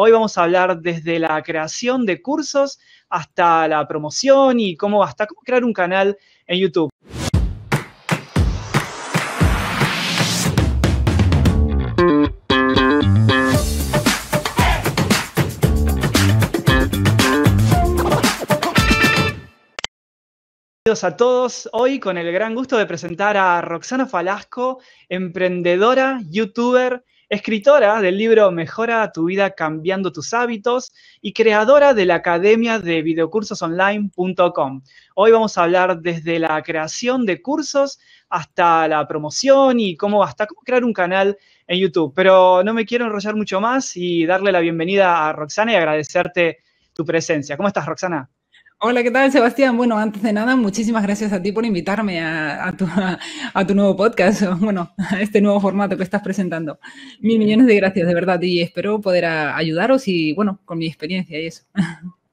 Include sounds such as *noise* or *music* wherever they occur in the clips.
Hoy vamos a hablar desde la creación de cursos hasta la promoción y cómo hasta cómo crear un canal en YouTube. a todos. Hoy con el gran gusto de presentar a Roxana Falasco, emprendedora, youtuber, escritora del libro Mejora tu vida cambiando tus hábitos y creadora de la academia de videocursosonline.com. Hoy vamos a hablar desde la creación de cursos hasta la promoción y cómo hasta cómo crear un canal en YouTube. Pero no me quiero enrollar mucho más y darle la bienvenida a Roxana y agradecerte tu presencia. ¿Cómo estás, Roxana? Hola, ¿qué tal, Sebastián? Bueno, antes de nada, muchísimas gracias a ti por invitarme a, tu, nuevo podcast, *laughs* bueno, a este nuevo formato que estás presentando. Mil millones de gracias, de verdad, y espero poder ayudaros y, bueno, con mi experiencia y eso.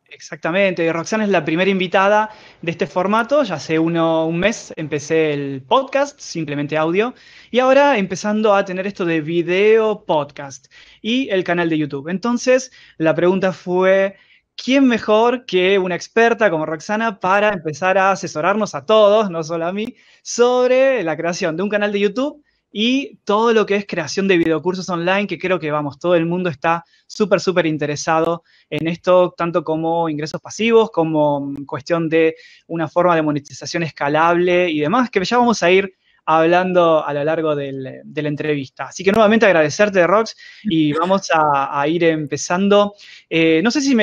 Exactamente, Roxana es la primera invitada de este formato, ya hace uno, un mes empecé el podcast, simplemente audio, y ahora empezando a tener esto de video podcast y el canal de YouTube. Entonces, la pregunta fue, ¿quién mejor que una experta como Roxana para empezar a asesorarnos a todos, no solo a mí, sobre la creación de un canal de YouTube y todo lo que es creación de videocursos online, que creo que, vamos, todo el mundo está súper, súper interesado en esto, tanto como ingresos pasivos, como mm, cuestión de una forma de monetización escalable y demás, que ya vamos a ir hablando a lo largo de la entrevista. Así que nuevamente agradecerte, Rox, y vamos a, ir empezando. Eh, no sé si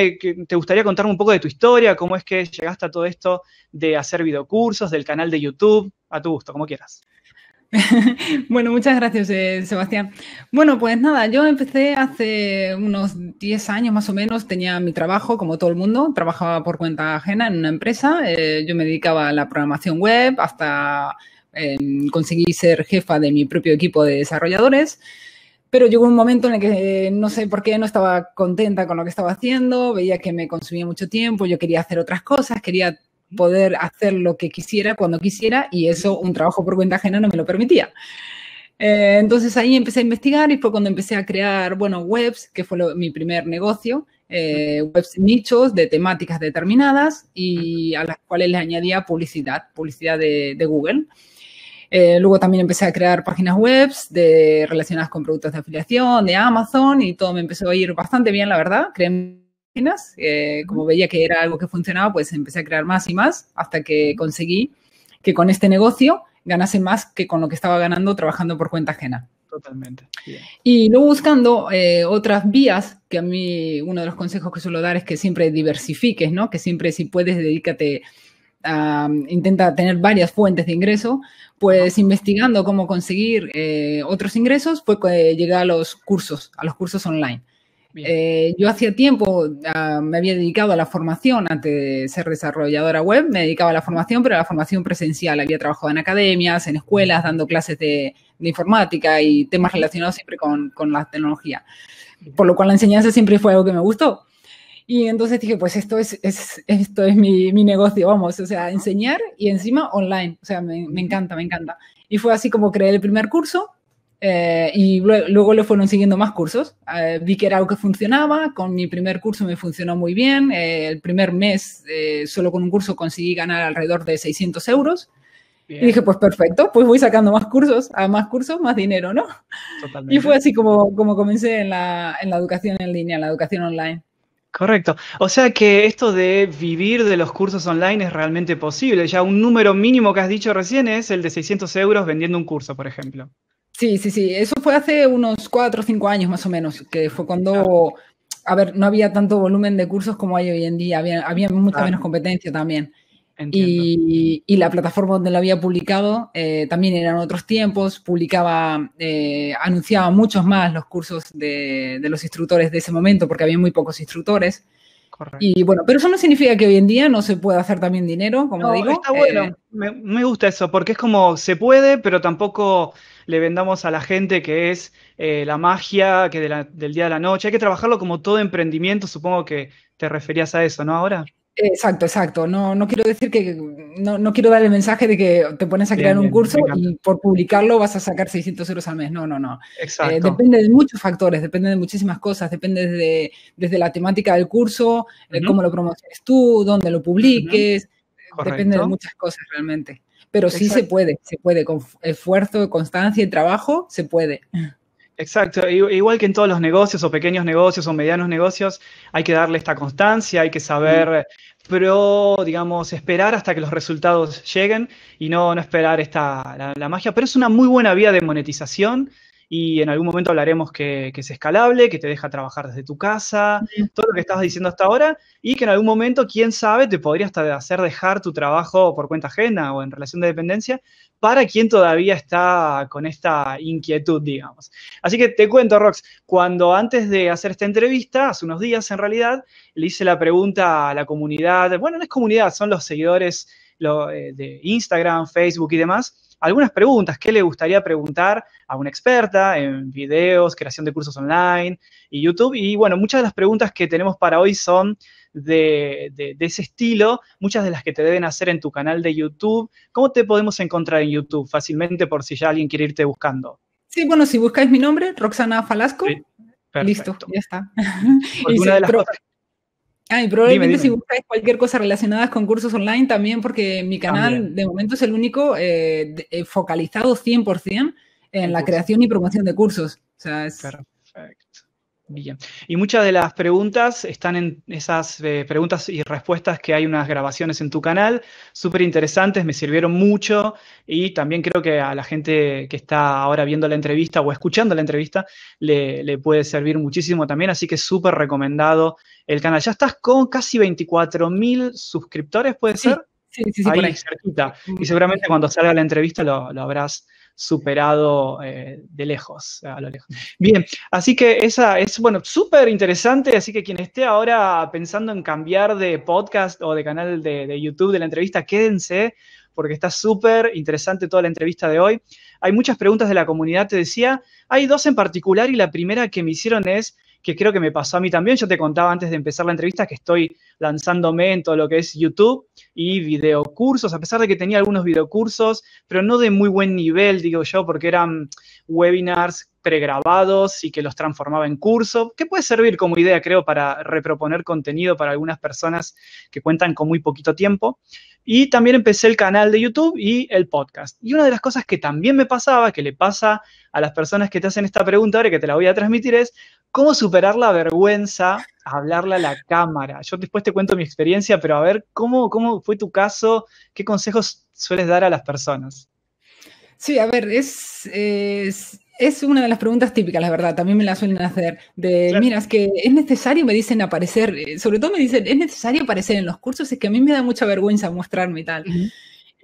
te gustaría contarme un poco de tu historia, cómo es que llegaste a todo esto de hacer videocursos, del canal de YouTube, a tu gusto, como quieras. *laughs* bueno, muchas gracias, eh, Sebastián. Bueno, pues nada, yo empecé hace unos 10 años más o menos, tenía mi trabajo, como todo el mundo, trabajaba por cuenta ajena en una empresa, eh, yo me dedicaba a la programación web hasta conseguí ser jefa de mi propio equipo de desarrolladores, pero llegó un momento en el que eh, no sé por qué no estaba contenta con lo que estaba haciendo, veía que me consumía mucho tiempo, yo quería hacer otras cosas, quería poder hacer lo que quisiera cuando quisiera y eso un trabajo por cuenta ajena no me lo permitía. Eh, entonces ahí empecé a investigar y fue cuando empecé a crear, bueno, webs, que fue mi primer negocio, eh, webs nichos de temáticas determinadas y a las cuales le añadía publicidad, publicidad de Google. Eh, luego también empecé a crear páginas web de, relacionadas con productos de afiliación, de Amazon, y todo me empezó a ir bastante bien, la verdad. Creé páginas, eh, como veía que era algo que funcionaba, pues empecé a crear más y más hasta que conseguí que con este negocio ganase más que con lo que estaba ganando trabajando por cuenta ajena. Totalmente. Y luego buscando eh, otras vías, que a mí uno de los consejos que suelo dar es que siempre diversifiques, ¿no? Que siempre si puedes dedícate intenta tener varias fuentes de ingreso, pues investigando cómo conseguir eh, otros ingresos, pues eh, llegué a los cursos, a los cursos online. Eh, yo hacía tiempo ah, me había dedicado a la formación antes de ser desarrolladora web, me dedicaba a la formación, pero a la formación presencial. Había trabajado en academias, en escuelas, dando clases de, informática y temas relacionados siempre con la tecnología. Por lo cual la enseñanza siempre fue algo que me gustó. Y entonces dije, pues esto es, esto es mi, mi, negocio, vamos, o sea, enseñar y encima online, o sea, me, encanta, me encanta. Y fue así como creé el primer curso eh, y luego, luego, le fueron siguiendo más cursos. Eh, vi que era algo que funcionaba, con mi primer curso me funcionó muy bien, eh, el primer mes solo con un curso conseguí ganar alrededor de 600 euros. Y dije, pues perfecto, pues voy sacando más cursos, a más cursos, más dinero, ¿no? Totalmente. Y fue así como, como comencé en la, en la educación en línea, en la educación online. Correcto. O sea que esto de vivir de los cursos online es realmente posible. Ya un número mínimo que has dicho recién es el de 600 euros vendiendo un curso, por ejemplo. Sí, sí, sí. Eso fue hace unos 4 o 5 años más o menos, que fue cuando, a ver, no había tanto volumen de cursos como hay hoy en día. Había, había mucha menos competencia también. Y, la plataforma donde lo había publicado eh, también eran otros tiempos, publicaba, eh, anunciaba muchos más los cursos de, los instructores de ese momento, porque había muy pocos instructores. Correcto. Y bueno, pero eso no significa que hoy en día no se pueda hacer también dinero, como digo. Eh, me, gusta eso, porque es como se puede, pero tampoco le vendamos a la gente que es la magia que del día a la noche. Hay que trabajarlo como todo emprendimiento, supongo que te referías a eso, ¿no? Ahora. Exacto, exacto. No, no quiero decir que no, no, quiero dar el mensaje de que te pones a crear un curso y por publicarlo vas a sacar 600 euros al mes. No, no, no. Eh, exacto. depende de muchos factores, depende de muchísimas cosas, depende de, desde la temática del curso, eh, cómo lo promociones tú, dónde lo publiques, depende de muchas cosas realmente. Pero sí se puede, se puede, con esfuerzo, constancia y trabajo, se puede. Exacto, igual que en todos los negocios o pequeños negocios o medianos negocios, hay que darle esta constancia, hay que saber, pero, digamos, esperar hasta que los resultados lleguen y no, no esperar esta, la, magia. Pero es una muy buena vía de monetización y en algún momento hablaremos que, es escalable, que te deja trabajar desde tu casa, todo lo que estás diciendo hasta ahora, y que en algún momento, quién sabe, te podría hasta hacer dejar tu trabajo por cuenta ajena o en relación de dependencia para quien todavía está con esta inquietud, digamos. Así que te cuento, Rox, cuando antes de hacer esta entrevista, hace unos días en realidad, le hice la pregunta a la comunidad, bueno, no es comunidad, son los seguidores eh, de Instagram, Facebook y demás, algunas preguntas. ¿Qué le gustaría preguntar a una experta en videos, creación de cursos online y YouTube? Y bueno, muchas de las preguntas que tenemos para hoy son de, ese estilo, muchas de las que te deben hacer en tu canal de YouTube. ¿Cómo te podemos encontrar en YouTube fácilmente por si ya alguien quiere irte buscando? Sí, bueno, si buscáis mi nombre, Roxana Falasco, listo, ya está. Alguna *laughs* de las Ah, y probablemente si buscáis cualquier cosa relacionada con cursos online también, porque mi ah, canal de momento es el único eh, eh, focalizado 100% en la creación y promoción de cursos. O sea, es... Y muchas de las preguntas están en esas eh, preguntas y respuestas que hay unas grabaciones en tu canal, súper interesantes, me sirvieron mucho y también creo que a la gente que está ahora viendo la entrevista o escuchando la entrevista le, puede servir muchísimo también, así que súper recomendado el canal. Ya estás con casi 24 mil suscriptores, ¿puede ser? Sí, sí, sí. por ahí. Y seguramente cuando salga la entrevista lo, lo habrás superado eh, de lejos, a lo lejos. Bien, así que esa es, bueno, súper interesante, así que quien esté ahora pensando en cambiar de podcast o de canal de, de YouTube de la entrevista, quédense porque está súper interesante toda la entrevista de hoy. Hay muchas preguntas de la comunidad, te decía, hay dos en particular y la primera que me hicieron es, que creo que me pasó a mí también. Yo te contaba antes de empezar la entrevista que estoy lanzándome en todo lo que es YouTube y videocursos, a pesar de que tenía algunos videocursos, pero no de muy buen nivel, digo yo, porque eran webinars pregrabados y que los transformaba en curso, que puede servir como idea, creo, para reproponer contenido para algunas personas que cuentan con muy poquito tiempo. Y también empecé el canal de YouTube y el podcast. Y una de las cosas que también me pasaba, que le pasa a las personas que te hacen esta pregunta ahora que te la voy a transmitir es, ¿Cómo superar la vergüenza a hablarle a la cámara? Yo después te cuento mi experiencia, pero a ver, ¿cómo, fue tu caso? ¿Qué consejos sueles dar a las personas? Sí, a ver, es, una de las preguntas típicas, la verdad, también me la suelen hacer, de, mira, es que es necesario, me dicen aparecer, eh, sobre todo me dicen, es necesario aparecer en los cursos, es que a mí me da mucha vergüenza mostrarme y tal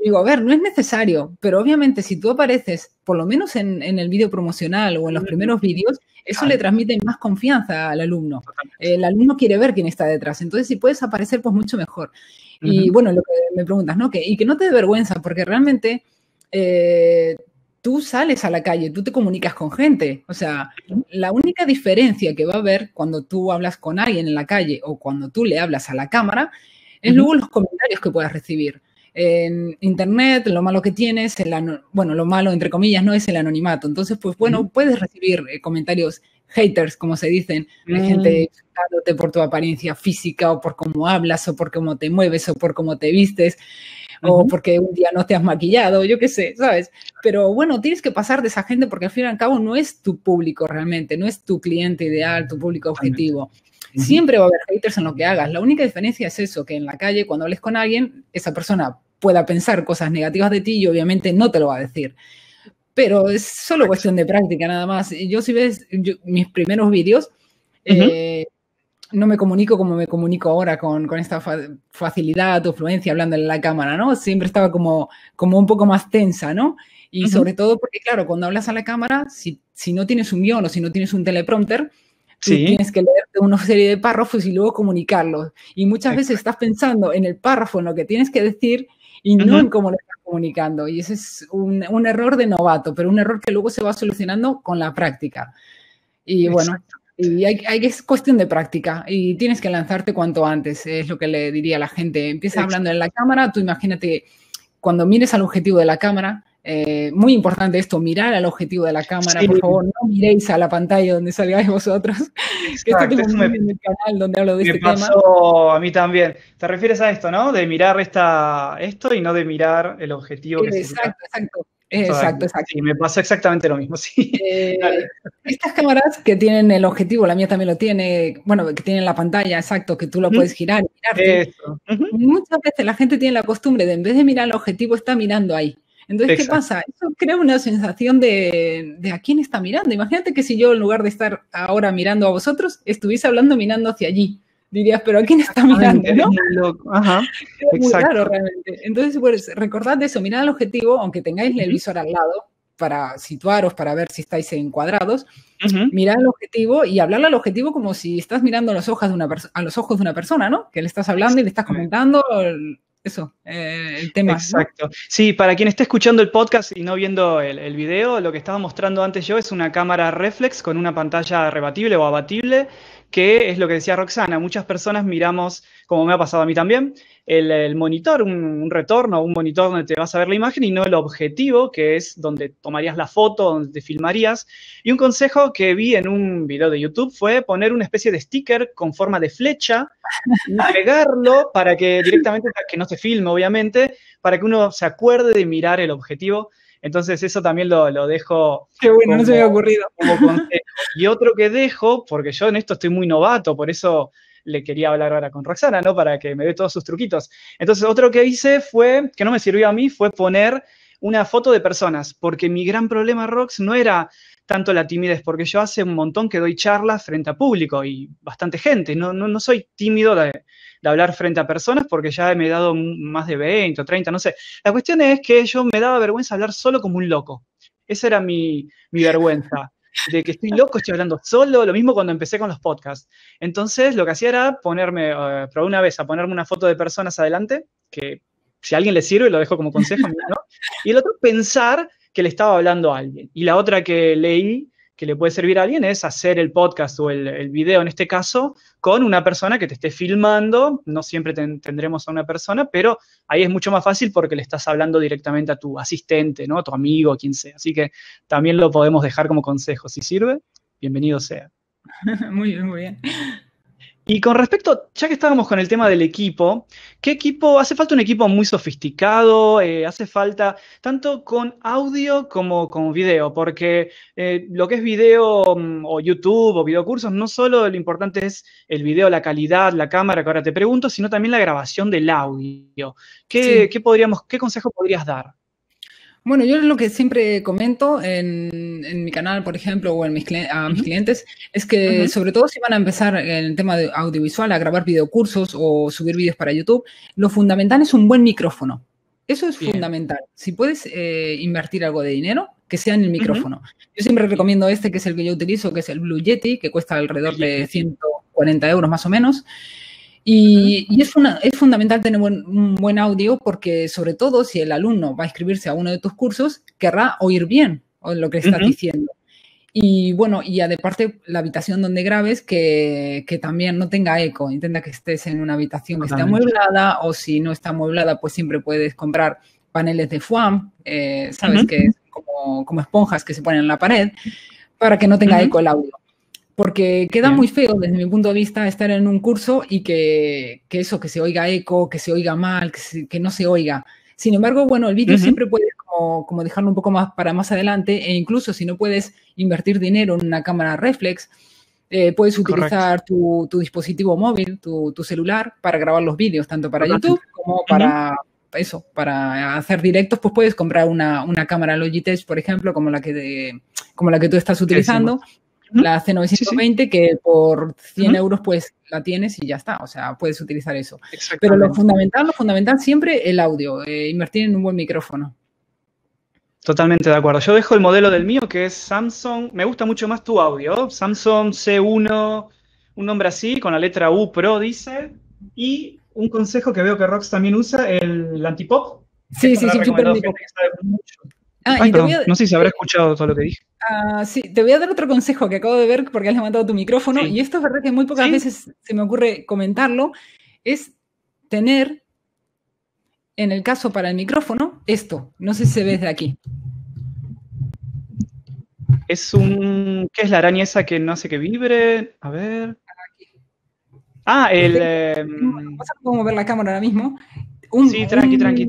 digo, a ver, no es necesario, pero obviamente si tú apareces, por lo menos en, el vídeo promocional o en los primeros vídeos, eso le transmite más confianza al alumno. El alumno quiere ver quién está detrás, entonces si puedes aparecer, pues mucho mejor. Y bueno, lo que me preguntas, ¿no? Que, y que no te dé vergüenza, porque realmente eh, tú sales a la calle, tú te comunicas con gente. O sea, la única diferencia que va a haber cuando tú hablas con alguien en la calle o cuando tú le hablas a la cámara es luego los comentarios que puedas recibir en Internet, lo malo que tienes, el bueno, lo malo entre comillas, no es el anonimato. Entonces, pues bueno, puedes recibir eh, comentarios haters, como se dicen, de mm. gente por tu apariencia física o por cómo hablas o por cómo te mueves o por cómo te vistes o porque un día no te has maquillado, yo qué sé, ¿sabes? Pero bueno, tienes que pasar de esa gente porque al fin y al cabo no es tu público realmente, no es tu cliente ideal, tu público objetivo. Siempre va a haber haters en lo que hagas. La única diferencia es eso, que en la calle cuando hables con alguien, esa persona pueda pensar cosas negativas de ti y obviamente no te lo va a decir. Pero es solo cuestión de práctica nada más. Yo si ves mis primeros vídeos, eh, no me comunico como me comunico ahora con, con esta facilidad o fluencia hablando en la cámara, ¿no? Siempre estaba como, como un poco más tensa, ¿no? Y sobre todo porque, claro, cuando hablas a la cámara, si, si no tienes un guión o si no tienes un teleprompter, tienes que leer una serie de párrafos y luego comunicarlos. Y muchas veces estás pensando en el párrafo, en lo que tienes que decir, y no en cómo le estás comunicando. Y ese es un, error de novato, pero un error que luego se va solucionando con la práctica. Y bueno, y es cuestión de práctica y tienes que lanzarte cuanto antes, es lo que le diría a la gente. Empieza hablando en la cámara, tú imagínate cuando mires al objetivo de la cámara, eh, muy importante esto, mirar al objetivo de la cámara, por favor, no miréis a la pantalla donde salgáis vosotros. *laughs* Exacto, que me, en el canal donde hablo de me este pasó tema. a mí también. Te refieres a esto, ¿no? De mirar esta, esto y no de mirar el objetivo. que exacto, exacto. Exacto, exacto. me pasó exactamente lo mismo, *laughs* sí. Eh, estas cámaras que tienen el objetivo, la mía también lo tiene, bueno, que tienen la pantalla, exacto, que tú lo puedes girar y Muchas veces la gente tiene la costumbre de en vez de mirar el objetivo, está mirando ahí. Entonces, ¿qué pasa? Eso crea una sensación de, de, a quién está mirando. Imagínate que si yo, en lugar de estar ahora mirando a vosotros, estuviese hablando mirando hacia allí. Dirías, pero ¿a quién está mirando? ¿no? Ajá. *laughs* realmente. Entonces, pues, recordad eso, mirad al objetivo, aunque tengáis el visor al lado, para situaros, para ver si estáis encuadrados, Mirad al mirar el objetivo y hablarle al objetivo como si estás mirando a los, ojos de una a los ojos de una persona, ¿no? Que le estás hablando y le estás comentando eso, eh, el tema. Exacto. Sí, para quien esté escuchando el podcast y no viendo el, el, video, lo que estaba mostrando antes yo es una cámara reflex con una pantalla rebatible o abatible, que es lo que decía Roxana. Muchas personas miramos, como me ha pasado a mí también, el, monitor, un, retorno, un monitor donde te vas a ver la imagen y no el objetivo, que es donde tomarías la foto, donde te filmarías. Y un consejo que vi en un video de YouTube fue poner una especie de sticker con forma de flecha, y *laughs* pegarlo para que directamente, que no se filme obviamente, para que uno se acuerde de mirar el objetivo. Entonces eso también lo, dejo. Qué bueno, no se me había ocurrido. y otro que dejo, porque yo en esto estoy muy novato, por eso le quería hablar ahora con Roxana, ¿no? Para que me dé todos sus truquitos. Entonces, otro que hice fue, que no me sirvió a mí, fue poner una foto de personas, porque mi gran problema, Rox, no era tanto la timidez, porque yo hace un montón que doy charlas frente a público y bastante gente, no, no, soy tímido de, hablar frente a personas porque ya me he dado más de 20 o 30, no sé. La cuestión es que yo me daba vergüenza hablar solo como un loco. Esa era mi, mi vergüenza de que estoy loco, estoy hablando solo, lo mismo cuando empecé con los podcasts. Entonces, lo que hacía era ponerme, eh, una vez a ponerme una foto de personas adelante, que si a alguien le sirve, lo dejo como consejo, *laughs* Y el otro, pensar que le estaba hablando a alguien. Y la otra que leí que le puede servir a alguien es hacer el podcast o el, video, en este caso, con una persona que te esté filmando. No siempre tendremos a una persona, pero ahí es mucho más fácil porque le estás hablando directamente a tu asistente, ¿no? A tu amigo, a quien sea. Así que también lo podemos dejar como consejo. Si sirve, bienvenido sea. *laughs* muy bien, muy bien. Y con respecto, ya que estábamos con el tema del equipo, ¿qué equipo? Hace falta un equipo muy sofisticado, eh, hace falta tanto con audio como con video, porque eh, lo que es video mm, o YouTube o videocursos, no solo lo importante es el video, la calidad, la cámara, que ahora te pregunto, sino también la grabación del audio. ¿qué podríamos, qué consejo podrías dar? Bueno, yo lo que siempre comento en, mi canal, por ejemplo, o en mis a mis clientes, es que sobre todo si van a empezar en el tema de audiovisual, a grabar videocursos o subir vídeos para YouTube, lo fundamental es un buen micrófono. Eso es fundamental. Si puedes eh, invertir algo de dinero, que sea en el micrófono. Yo siempre recomiendo este, que es el que yo utilizo, que es el Blue Yeti, que cuesta alrededor de 140 euros más o menos. Y, es, fundamental tener un, buen audio porque sobre todo si el alumno va a inscribirse a uno de tus cursos, querrá oír bien lo que estás diciendo. Y bueno, y parte la habitación donde grabes que, también no tenga eco. Intenta que estés en una habitación que esté amueblada o si no está amueblada, pues siempre puedes comprar paneles de foam, eh, ¿sabes? Que son como, esponjas que se ponen en la pared para que no tenga eco el audio porque queda muy feo desde mi punto de vista estar en un curso y que, eso, que se oiga eco, que se oiga mal, que, no se oiga. Sin embargo, bueno, el vídeo siempre puede como, dejarlo un poco más para más adelante e incluso si no puedes invertir dinero en una cámara reflex, eh, puedes utilizar tu, dispositivo móvil, tu, celular, para grabar los vídeos, tanto para YouTube como para... Eso, para hacer directos, pues puedes comprar una, cámara Logitech, por ejemplo, como la que, como la que tú estás utilizando, la C920 que por 100 euros pues la tienes y ya está, o sea, puedes utilizar eso. Pero lo fundamental, lo fundamental siempre el audio, eh, invertir en un buen micrófono. Totalmente de acuerdo. Yo dejo el modelo del mío que es Samsung, me gusta mucho más tu audio, Samsung C1, un nombre así, con la letra U Pro dice, y un consejo que veo que Rox también usa, el antipop. Sí, sí, sí, súper Ah, Ay, No sé si habrá escuchado todo lo que dije. Ah, sí, te voy a dar otro consejo que acabo de ver porque has levantado tu micrófono, y esto es verdad que muy pocas veces se me ocurre comentarlo, es tener, en el caso para el micrófono, esto. No sé si se ve desde aquí. Es un... ¿Qué es la araña esa que no hace que vibre? A ver... Ah, el... vamos a mover la cámara ahora mismo. sí, tranqui, tranqui.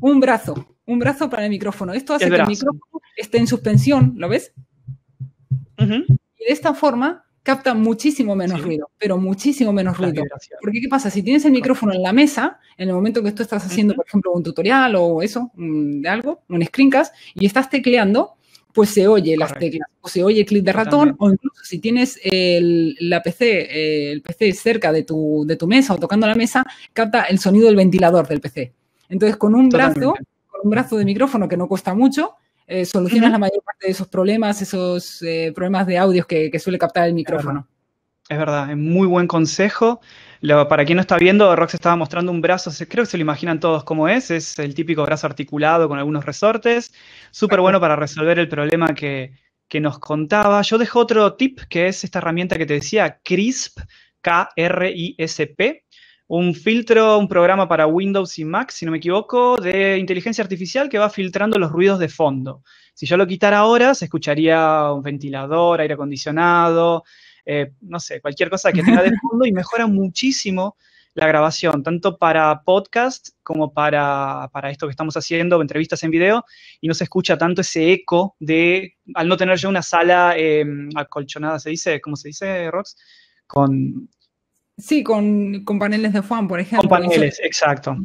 Un brazo, un brazo para el micrófono. Esto hace que el micrófono esté en suspensión, ¿lo ves? Y de esta forma capta muchísimo menos ruido, pero muchísimo menos ruido. Porque ¿qué pasa? Si tienes el micrófono en la mesa, en el momento que tú estás haciendo, por ejemplo, un tutorial o eso, mm, de algo, un screencast, y estás tecleando, pues se oye las teclas, o se oye el clic de ratón, o incluso si tienes el, la PC, eh, el PC cerca de tu, de tu mesa o tocando la mesa, capta el sonido del ventilador del PC. Entonces, con un brazo, con un brazo de micrófono que no cuesta mucho, eh, solucionas la mayor parte de esos problemas, esos eh, problemas de audio que, suele captar el micrófono. Es verdad, es muy buen consejo. para quien no está viendo, Rox estaba mostrando un brazo, creo que se lo imaginan todos cómo es, es el típico brazo articulado con algunos resortes, súper bueno para resolver el problema que, que nos contaba. Yo dejo otro tip, que es esta herramienta que te decía, CRISP, K-R-I-S-P, un filtro, un programa para Windows y Mac, si no me equivoco, de inteligencia artificial que va filtrando los ruidos de fondo. Si yo lo quitara ahora, se escucharía un ventilador, aire acondicionado, eh, no sé, cualquier cosa que tenga de *laughs* fondo y mejora muchísimo la grabación, tanto para podcast como para, esto que estamos haciendo, entrevistas en video, y no se escucha tanto ese eco de, al no tener ya una sala em, acolchonada, se dice, ¿cómo se dice, Rox? Con, Sí, con, paneles de Juan, por ejemplo. Con paneles, exacto.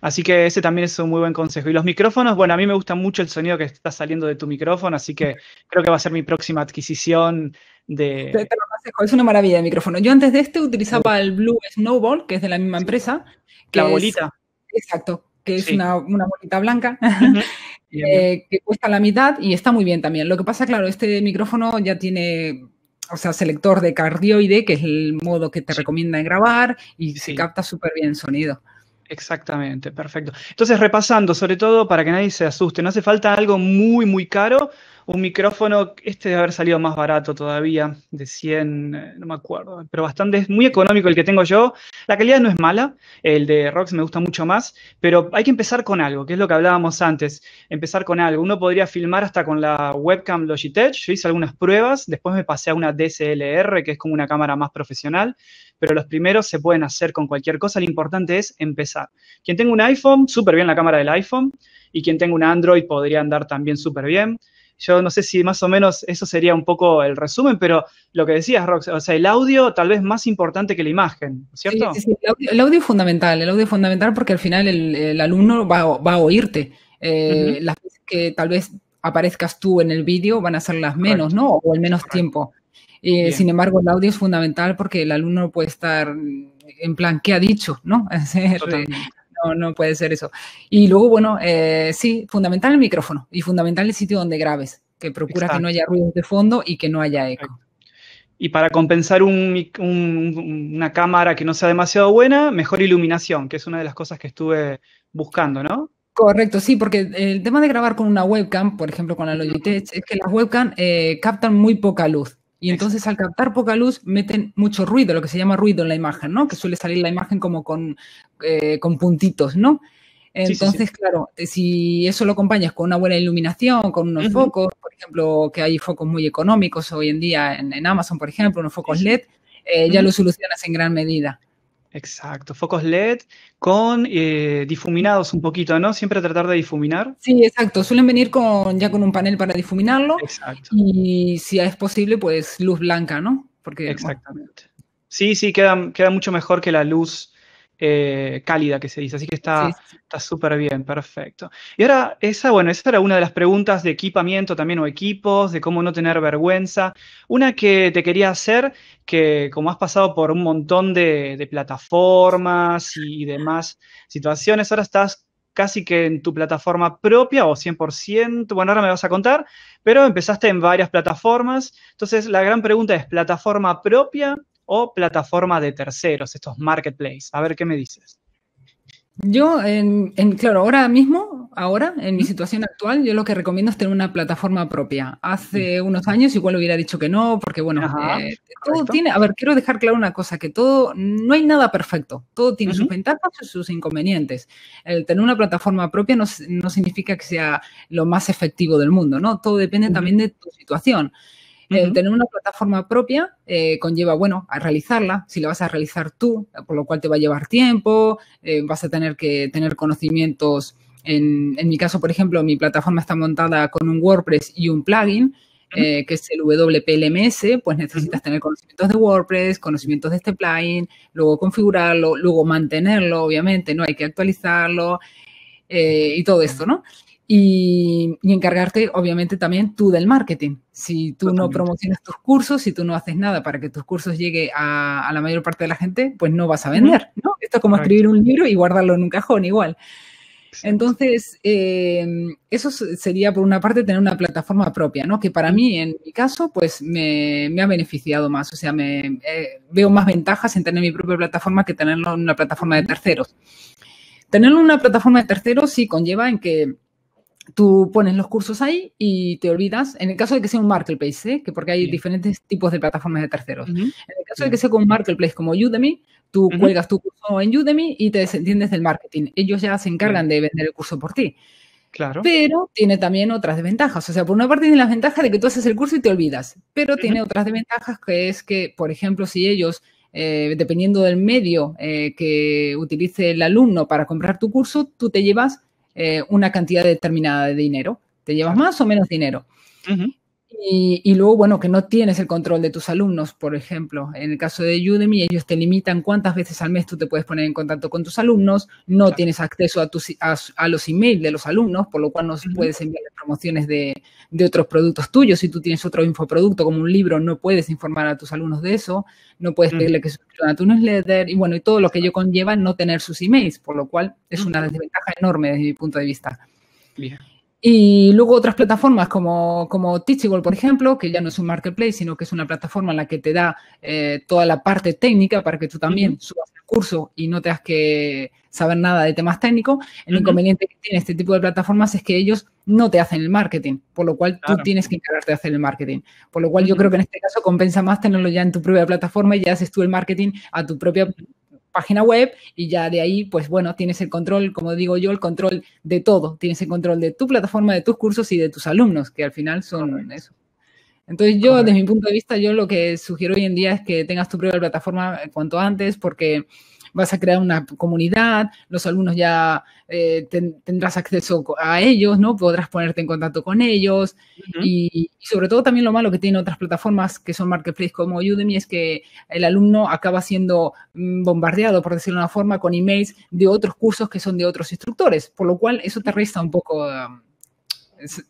Así que ese también es un muy buen consejo. Y los micrófonos, bueno, a mí me gusta mucho el sonido que está saliendo de tu micrófono, así que creo que va a ser mi próxima adquisición de... es una maravilla el micrófono. Yo antes de este utilizaba el Blue Snowball, que es de la misma empresa. la bolita. exacto, que es una, una, bolita blanca. *laughs* Eh, que cuesta la mitad y está muy bien también. Lo que pasa, claro, este micrófono ya tiene o sea, selector de cardioide, que es el modo que te recomienda recomienda grabar, y se capta súper bien el sonido. Exactamente, perfecto. Entonces, repasando, sobre todo para que nadie se asuste, no hace falta algo muy, muy caro, un micrófono, este debe haber salido más barato todavía, de 100, eh, no me acuerdo, pero bastante, es muy económico el que tengo yo. La calidad no es mala, el de Rox me gusta mucho más, pero hay que empezar con algo, que es lo que hablábamos antes, empezar con algo. Uno podría filmar hasta con la webcam Logitech, yo hice algunas pruebas, después me pasé a una DSLR, que es como una cámara más profesional, pero los primeros se pueden hacer con cualquier cosa, lo importante es empezar. Quien tenga un iPhone, súper bien la cámara del iPhone, y quien tenga un Android podría andar también súper bien. Yo no sé si más o menos eso sería un poco el resumen, pero lo que decías, Rox, o sea, el audio tal vez más importante que la imagen, ¿cierto? Sí, sí, El, audio, es fundamental, el audio es fundamental porque al final el, alumno va, a oírte. Eh, las veces que tal vez aparezcas tú en el vídeo van a ser las menos, ¿no? O el menos tiempo. Eh, sin embargo, el audio es fundamental porque el alumno puede estar en plan, ¿qué ha dicho? ¿No? *laughs* Eh, no, no puede ser eso. Y luego, bueno, eh, sí, fundamental el micrófono y fundamental el sitio donde grabes, que procura que no haya ruido de fondo y que no haya eco. Y para compensar una cámara que no sea demasiado buena, mejor iluminación, que es una de las cosas que estuve buscando, ¿no? Correcto, sí, porque el tema de grabar con una webcam, por ejemplo con la Logitech, es que las webcam eh, captan muy poca luz. Y entonces al captar poca luz meten mucho ruido, lo que se llama ruido en la imagen, ¿no? Que suele salir la imagen como con, eh, con puntitos, ¿no? Entonces, claro, eh, si eso lo acompañas con una buena iluminación, con unos focos, por ejemplo, que hay focos muy económicos hoy en día en, Amazon, por ejemplo, unos focos LED, eh, ya lo solucionas en gran medida. Exacto, focos LED con eh, difuminados un poquito, ¿no? Siempre tratar de difuminar. Sí, exacto. Suelen venir con, ya con un panel para difuminarlo. Exacto. Y si es posible, pues luz blanca, ¿no? Porque, Exactamente. Sí, sí, queda, queda mucho mejor que la luz eh, cálida que se dice. Así que está está súper bien, perfecto. Y ahora, esa, bueno, esa era una de las preguntas de equipamiento también o equipos, de cómo no tener vergüenza. Una que te quería hacer, que como has pasado por un montón de, de plataformas y demás situaciones, ahora estás casi que en tu plataforma propia o 100%, bueno, ahora me vas a contar, pero empezaste en varias plataformas. Entonces, la gran pregunta es, ¿plataforma propia o plataforma de terceros, estos marketplaces. A ver qué me dices. Yo, en, claro, ahora mismo, ahora, en mi situación actual, yo lo que recomiendo es tener una plataforma propia. Hace unos años igual hubiera dicho que no, porque bueno, eh, todo tiene, a ver, quiero dejar claro una cosa, que todo, no hay nada perfecto, todo tiene sus ventajas y sus inconvenientes. El tener una plataforma propia no, no significa que sea lo más efectivo del mundo, ¿no? Todo depende también de tu situación tener una plataforma propia eh, conlleva, bueno, a realizarla, si la vas a realizar tú, por lo cual te va a llevar tiempo, eh, vas a tener que tener conocimientos. En, mi caso, por ejemplo, mi plataforma está montada con un WordPress y un plugin, eh, que es el WPLMS, pues necesitas tener conocimientos de WordPress, conocimientos de este plugin, luego configurarlo, luego mantenerlo, obviamente, ¿no? Hay que actualizarlo y todo esto, ¿no? y, encargarte, obviamente, también tú del marketing. Si tú no promocionas tus cursos, si tú no haces nada para que tus cursos lleguen a, la mayor parte de la gente, pues no vas a vender, ¿no? Esto es como escribir un libro y guardarlo en un cajón igual. Entonces, eh, eso sería por una parte tener una plataforma propia, ¿no? Que para mí, en mi caso, pues me, ha beneficiado más. O sea, me, eh, veo más ventajas en tener mi propia plataforma que tenerlo en una plataforma de terceros. Tener una plataforma de terceros sí conlleva en que tú pones los cursos ahí y te olvidas, en el caso de que sea un marketplace, ¿eh? que porque hay diferentes tipos de plataformas de terceros, en el caso de que sea un marketplace como Udemy, tú cuelgas tu curso en Udemy y te desentiendes del marketing. Ellos ya se encargan de vender el curso por ti. Claro. Pero tiene también otras desventajas. O sea, por una parte tiene las ventajas de que tú haces el curso y te olvidas, pero tiene otras desventajas que es que, por ejemplo, si ellos eh, dependiendo del medio eh, que utilice el alumno para comprar tu curso, tú te llevas eh, una cantidad determinada de dinero. Te llevas más o menos dinero. Y, luego, bueno, que no tienes el control de tus alumnos, por ejemplo. En el caso de Udemy, ellos te limitan cuántas veces al mes tú te puedes poner en contacto con tus alumnos, no tienes acceso a, tus, a, los emails de los alumnos, por lo cual no puedes enviar promociones de, otros productos tuyos. Si tú tienes otro infoproducto como un libro, no puedes informar a tus alumnos de eso, no puedes pedirle que suscriban a tu newsletter y bueno, y todo lo que ello conlleva no tener sus emails, por lo cual es una desventaja enorme desde mi punto de vista. Bien. Y luego otras plataformas como, como Teachable, por ejemplo, que ya no es un marketplace, sino que es una plataforma en la que te da eh, toda la parte técnica para que tú también subas el curso y no tengas que saber nada de temas técnicos. El inconveniente que tiene este tipo de plataformas es que ellos no te hacen el marketing, por lo cual tú tienes que encargarte de hacer el marketing. Por lo cual yo creo que en este caso compensa más tenerlo ya en tu propia plataforma y ya haces tú el marketing a tu propia página web y ya de ahí, pues bueno, tienes el control, como digo yo, el control de todo. Tienes el control de tu plataforma, de tus cursos y de tus alumnos, que al final son eso. Entonces yo, desde mi punto de vista, yo lo que sugiero hoy en día es que tengas tu propia plataforma cuanto antes porque vas a crear una comunidad, los alumnos ya eh, tendrás acceso a ellos, ¿no? Podrás ponerte en contacto con ellos y, sobre todo también lo malo que tienen otras plataformas que son marketplace como Udemy es que el alumno acaba siendo mm, bombardeado, por decirlo de una forma, con emails de otros cursos que son de otros instructores, por lo cual eso te resta un poco... Um,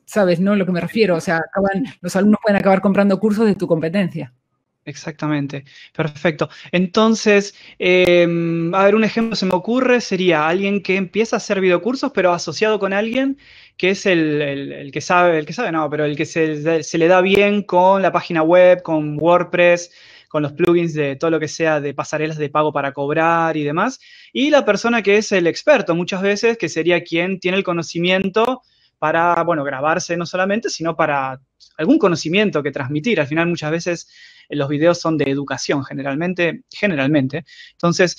sabes, ¿no? Lo que me refiero. O sea, acaban, los alumnos pueden acabar comprando cursos de tu competencia. Exactamente, perfecto. Entonces, em, a ver, un ejemplo se me ocurre sería alguien que empieza a hacer videocursos, pero asociado con alguien que es el, que sabe, el que sabe no, pero el que se, se, le da bien con la página web, con WordPress, con los plugins de todo lo que sea de pasarelas de pago para cobrar y demás. Y la persona que es el experto muchas veces, que sería quien tiene el conocimiento para, bueno, grabarse no solamente, sino para algún conocimiento que transmitir. Al final muchas veces los videos son de educación generalmente, generalmente. Entonces,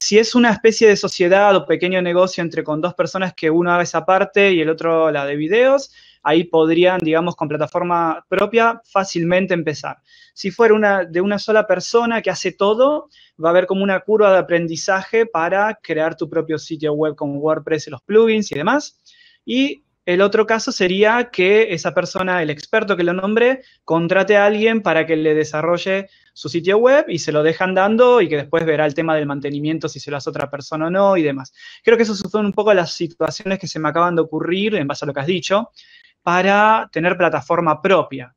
si es una especie de sociedad o pequeño negocio entre con dos personas que uno haga esa parte y el otro la de videos, ahí podrían, digamos, con plataforma propia fácilmente empezar. Si fuera una, de una sola persona que hace todo, va a haber como una curva de aprendizaje para crear tu propio sitio web con WordPress y los plugins y demás. Y el otro caso sería que esa persona, el experto que lo nombre, contrate a alguien para que le desarrolle su sitio web y se lo dejan dando y que después verá el tema del mantenimiento, si se lo hace otra persona o no y demás. Creo que eso son un poco las situaciones que se me acaban de ocurrir en base a lo que has dicho para tener plataforma propia.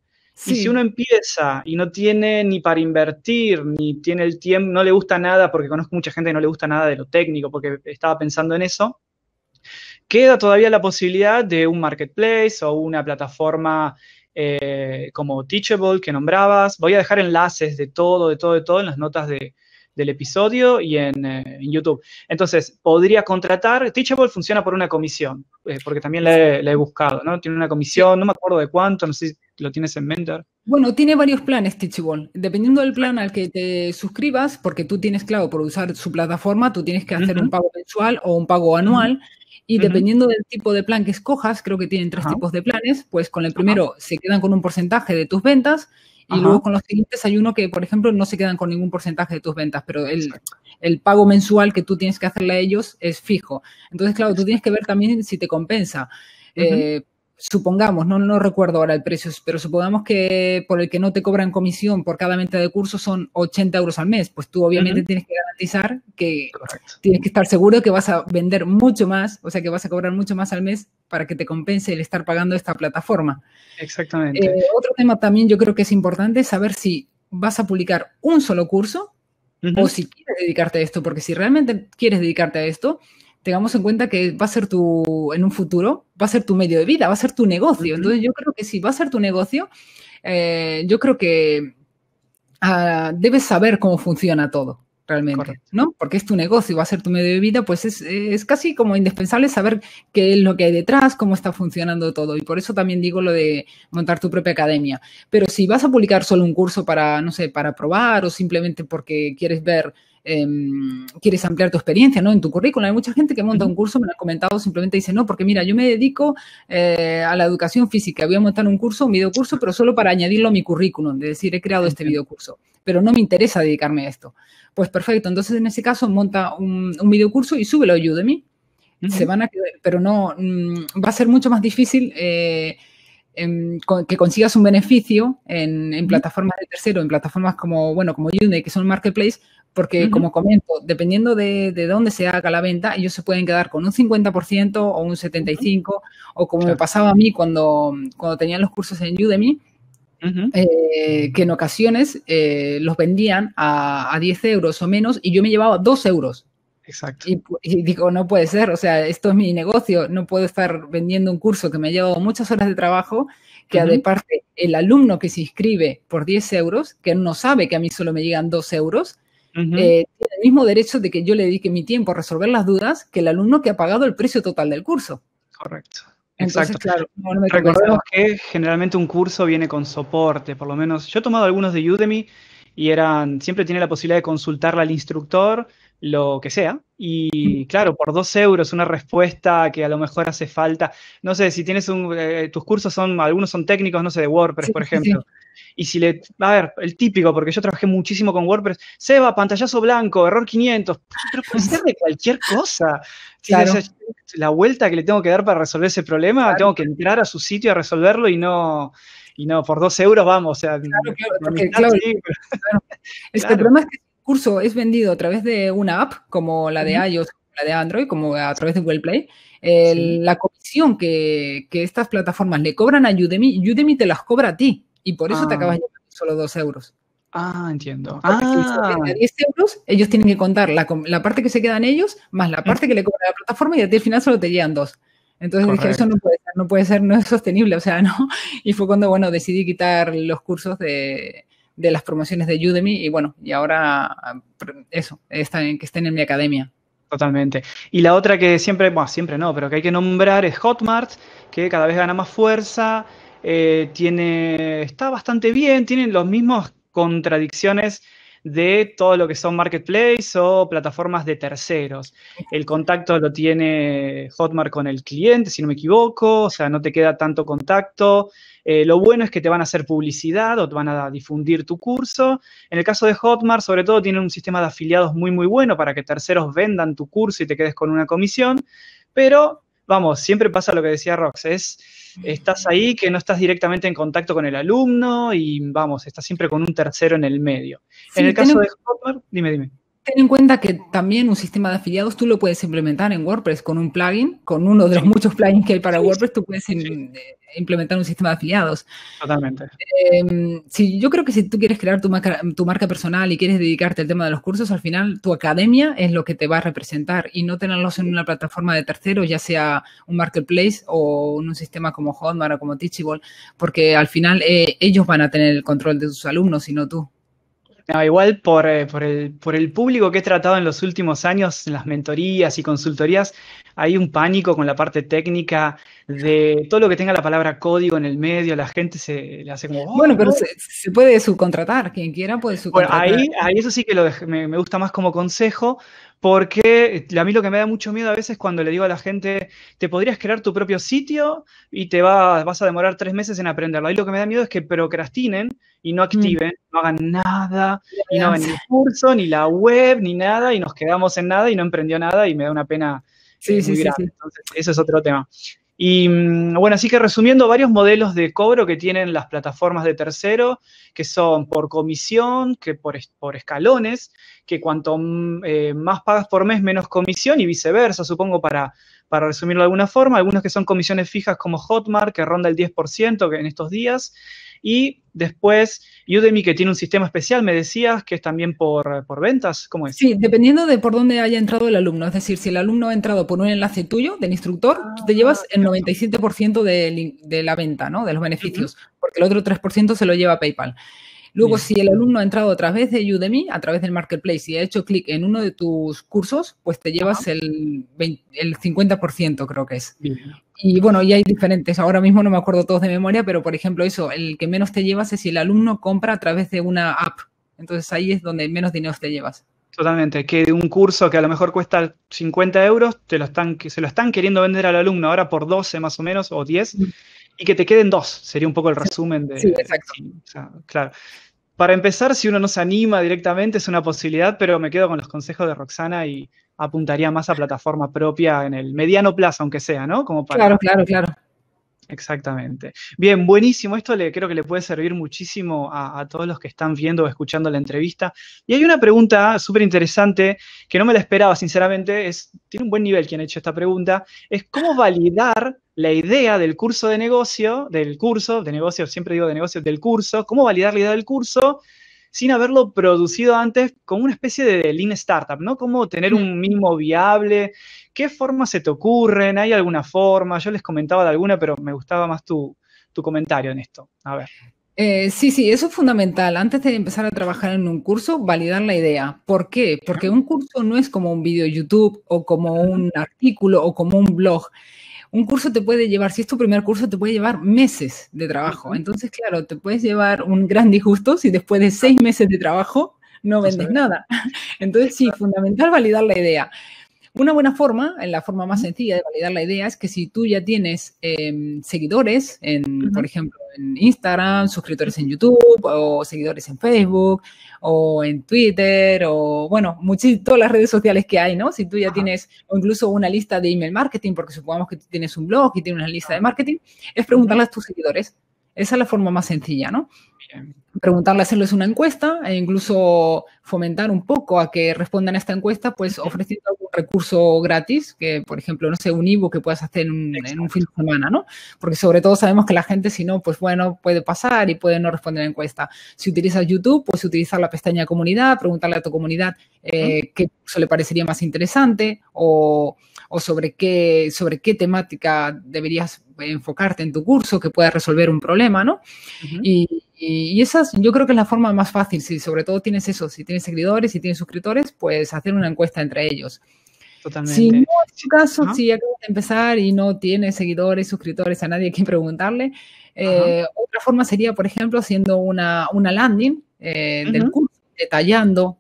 Y si uno empieza y no tiene ni para invertir, ni tiene el tiempo, no le gusta nada, porque conozco mucha gente que no le gusta nada de lo técnico, porque estaba pensando en eso, Queda todavía la posibilidad de un marketplace o una plataforma eh, como Teachable que nombrabas. Voy a dejar enlaces de todo, de todo, de todo en las notas del episodio y eh, en, YouTube. Entonces, podría contratar, Teachable funciona por una comisión, eh, porque también la he, buscado, ¿no? Tiene una comisión, no me acuerdo de cuánto, no sé si lo tienes en Mentor Bueno, tiene varios planes Teachable. Dependiendo del plan al que te suscribas, porque tú tienes, claro, por usar su plataforma, tú tienes que hacer un pago mensual o un pago anual. Y dependiendo del tipo de plan que escojas, creo que tienen tres tipos de planes, pues con el primero se quedan con un porcentaje de tus ventas y luego con los siguientes hay uno que, por ejemplo, no se quedan con ningún porcentaje de tus ventas, pero el, el pago mensual que tú tienes que hacerle a ellos es fijo. Entonces, claro, tú tienes que ver también si te compensa supongamos, no, no recuerdo ahora el precio, pero supongamos que por el que no te cobran comisión por cada venta de curso son 80 euros al mes, pues tú obviamente tienes que garantizar que tienes que estar seguro de que vas a vender mucho más, o sea que vas a cobrar mucho más al mes para que te compense el estar pagando esta plataforma. Exactamente. Eh, otro tema también yo creo que es importante saber si vas a publicar un solo curso o si quieres dedicarte a esto, porque si realmente quieres dedicarte a esto, tengamos en cuenta que va a ser tu, en un futuro, va a ser tu medio de vida, va a ser tu negocio. Entonces yo creo que si va a ser tu negocio, eh, yo creo que ah, debes saber cómo funciona todo realmente, ¿no? Porque es tu negocio, va a ser tu medio de vida, pues es, es, casi como indispensable saber qué es lo que hay detrás, cómo está funcionando todo. Y por eso también digo lo de montar tu propia academia. Pero si vas a publicar solo un curso para, no sé, para probar o simplemente porque quieres ver Em, quieres ampliar tu experiencia, ¿no? En tu currículum. Hay mucha gente que monta un curso, me lo ha comentado, simplemente dice, no, porque mira, yo me dedico eh, a la educación física, voy a montar un curso, un videocurso, pero solo para añadirlo a mi currículum, de decir, he creado este videocurso, pero no me interesa dedicarme a esto. Pues perfecto, entonces en ese caso monta un, un videocurso y súbelo a Udemy. Se van a quedar, pero no, mm, va a ser mucho más difícil eh, em, que consigas un beneficio en, plataformas de tercero, en plataformas como, bueno, como Udemy, que son marketplace, porque, como comento, dependiendo de, de, dónde se haga la venta, ellos se pueden quedar con un 50% o un 75%, o como me pasaba a mí cuando, cuando tenía los cursos en Udemy, eh, que en ocasiones eh, los vendían a, 10 euros o menos y yo me llevaba 2 euros. Exacto. Y, digo, no puede ser, o sea, esto es mi negocio, no puedo estar vendiendo un curso que me ha llevado muchas horas de trabajo, que de parte el alumno que se inscribe por 10 euros, que no sabe que a mí solo me llegan 2 euros, eh, tiene el mismo derecho de que yo le dedique mi tiempo a resolver las dudas que el alumno que ha pagado el precio total del curso. Correcto. Entonces, Claro, Recordemos que generalmente un curso viene con soporte, por lo menos. Yo he tomado algunos de Udemy y eran, siempre tiene la posibilidad de consultarle al instructor, lo que sea. Y claro, por dos euros una respuesta que a lo mejor hace falta. No sé, si tienes un, eh, tus cursos son, algunos son técnicos, no sé, de WordPress, por ejemplo. Sí. Y si le, a ver, el típico, porque yo trabajé muchísimo con WordPress, Seba, pantallazo blanco, error 500, pero puede ser de cualquier cosa. la vuelta que le tengo que dar para resolver ese problema, tengo que entrar a su sitio a resolverlo y no, y no por dos euros vamos. O sea, claro, claro, *laughs* el problema es que el curso es vendido a través de una app como la de iOS, la de Android, como a través de Google Play. La comisión que, que, estas plataformas le cobran a Udemy, Udemy te las cobra a ti. Y por eso te ah. acabas llevando solo dos euros. Ah, entiendo. Ah. 10 euros, ellos tienen que contar la, la, parte que se quedan ellos más la parte que le cobra la plataforma y a ti al final solo te llegan dos. Entonces dije, eso no puede ser, no puede ser, no es sostenible, o sea, *laughs* no. Y fue cuando, bueno, decidí quitar los cursos de, de las promociones de Udemy y bueno, y ahora eso, está que estén en mi academia. Totalmente. Y la otra que siempre, bueno, siempre no, pero que hay que nombrar es Hotmart, que cada vez gana más fuerza eh, tiene, está bastante bien, tienen las mismas contradicciones de todo lo que son marketplace o plataformas de terceros. El contacto lo tiene Hotmart con el cliente, si no me equivoco, o sea, no te queda tanto contacto. Eh, lo bueno es que te van a hacer publicidad o te van a difundir tu curso. En el caso de Hotmart, sobre todo, tienen un sistema de afiliados muy, muy bueno para que terceros vendan tu curso y te quedes con una comisión, pero vamos, siempre pasa lo que decía Rox, es, estás ahí que no estás directamente en contacto con el alumno y vamos, estás siempre con un tercero en el medio. en el caso de Hopper, dime, dime. Ten en cuenta que también un sistema de afiliados tú lo puedes implementar en WordPress con un plugin, con uno de los muchos plugins que hay para WordPress, tú puedes eh, implementar un sistema de afiliados. Totalmente. Em, si, yo creo que si tú quieres crear tu marca, tu marca personal y quieres dedicarte al tema de los cursos, al final tu academia es lo que te va a representar y no tenerlos en una plataforma de terceros, ya sea un marketplace o en un sistema como Hotmart o como Teachable, porque al final eh, ellos van a tener el control de tus alumnos y no tú igual eh, por, el, por, el, público que he tratado en los últimos años, en las mentorías y consultorías, hay un pánico con la parte técnica de todo lo que tenga la palabra código en el medio, la gente se le hace como... Oh, bueno, pero se, puede subcontratar, quien quiera puede subcontratar. Bueno, ahí, ahí eso sí que me gusta más como consejo, porque eh, a mí lo que me da mucho miedo a veces es cuando le digo a la gente, te podrías crear tu propio sitio y te vas a demorar tres meses en aprenderlo. Ahí lo que me da miedo es que procrastinen y no mm. activen, no hagan nada, y no hagan ni el curso, ni la web, ni nada, y nos quedamos en nada y no emprendió nada y me da una pena sí, eh, sí, sí, Entonces, eso es otro tema. Y mm, bueno, así que resumiendo varios modelos de cobro que tienen las plataformas de tercero, que son por comisión, que por escalones, que cuanto mm, eh, más pagas por mes, menos comisión y viceversa, supongo, para, para resumirlo de alguna forma. Algunos que son comisiones fijas como Hotmart, que ronda el 10% en estos días. Y después Udemy, que tiene un sistema especial, me decías, que es también por, ventas, ¿cómo es? Sí, dependiendo de por dónde haya entrado el alumno. Es decir, si el alumno ha entrado por un enlace tuyo, del instructor, te ah, llevas el 97% de, de, la venta, ¿no? De los beneficios, porque el otro 3% se lo lleva PayPal. Luego, si el alumno ha entrado a través de Udemy, a través del Marketplace y ha hecho clic en uno de tus cursos, pues te llevas el, el 50%, creo que es. Y bueno, y hay diferentes. Ahora mismo no me acuerdo todos de memoria, pero por ejemplo, eso, el que menos te llevas es si el alumno compra a través de una app. Entonces ahí es donde menos dinero te llevas. Totalmente, que un curso que a lo mejor cuesta 50 euros, te lo están, se lo están queriendo vender al alumno ahora por 12 más o menos o 10. Y que te queden dos, sería un poco el resumen de... Sí, exacto. claro. Para empezar, si uno no se anima directamente, es una posibilidad, pero me quedo con los consejos de Roxana y apuntaría más a plataforma propia en el mediano plazo, aunque sea, ¿no? Como para... Claro, claro, claro. Exactamente. Bien, buenísimo. Esto le, creo que le puede servir muchísimo a, todos los que están viendo o escuchando la entrevista. Y hay una pregunta súper interesante que no me la esperaba, sinceramente. Es, tiene un buen nivel quien ha hecho esta pregunta. Es cómo validar la idea del curso de negocio, del curso, de negocio, siempre digo de negocio, del curso, cómo validar la idea del curso sin haberlo producido antes como una especie de lean startup, ¿no? Cómo tener un mm. mínimo viable, qué formas se te ocurren, hay alguna forma, yo les comentaba de alguna, pero me gustaba más tu, comentario en esto. A ver. Eh, sí, sí, eso es fundamental. Antes de empezar a trabajar en un curso, validar la idea. ¿Por qué? Porque un curso no es como un video YouTube o como un artículo o como un blog un curso te puede llevar, si es tu primer curso, te puede llevar meses de trabajo. Entonces, claro, te puedes llevar un gran disgusto si después de seis meses de trabajo no vendes nada. *laughs* Entonces, sí, fundamental validar la idea. Una buena forma, en la forma más sencilla de validar la idea es que si tú ya tienes em, seguidores, en, por ejemplo, en Instagram, suscriptores en YouTube, o seguidores en Facebook, o en Twitter, o bueno, todas las redes sociales que hay, ¿no? Si tú ya tienes, o incluso una lista de email marketing, porque supongamos que tú tienes un blog y tienes una lista de marketing, es preguntarle a tus seguidores, esa es la forma más sencilla, ¿no? Preguntarle, hacerles una encuesta e incluso fomentar un poco a que respondan a esta encuesta, pues ofreciendo algún recurso gratis, que por ejemplo, no sé, un ebook que puedas hacer en un, fin de semana, ¿no? Porque sobre todo sabemos que la gente, si no, pues bueno, puede pasar y puede no responder a la encuesta. Si utilizas YouTube, pues utilizar la pestaña comunidad, preguntarle a tu comunidad eh, qué le parecería más interesante o, o sobre, qué, sobre qué temática deberías enfocarte en tu curso, que pueda resolver un problema, ¿no? y, y, esa yo creo que es la forma más fácil, si sobre todo tienes eso, si tienes seguidores, si tienes suscriptores, pues hacer una encuesta entre ellos. Totalmente. Si no, es tu caso, si acabas de empezar y no tienes seguidores, suscriptores, a nadie que preguntarle, eh, otra forma sería, por ejemplo, haciendo una, landing eh, del curso, detallando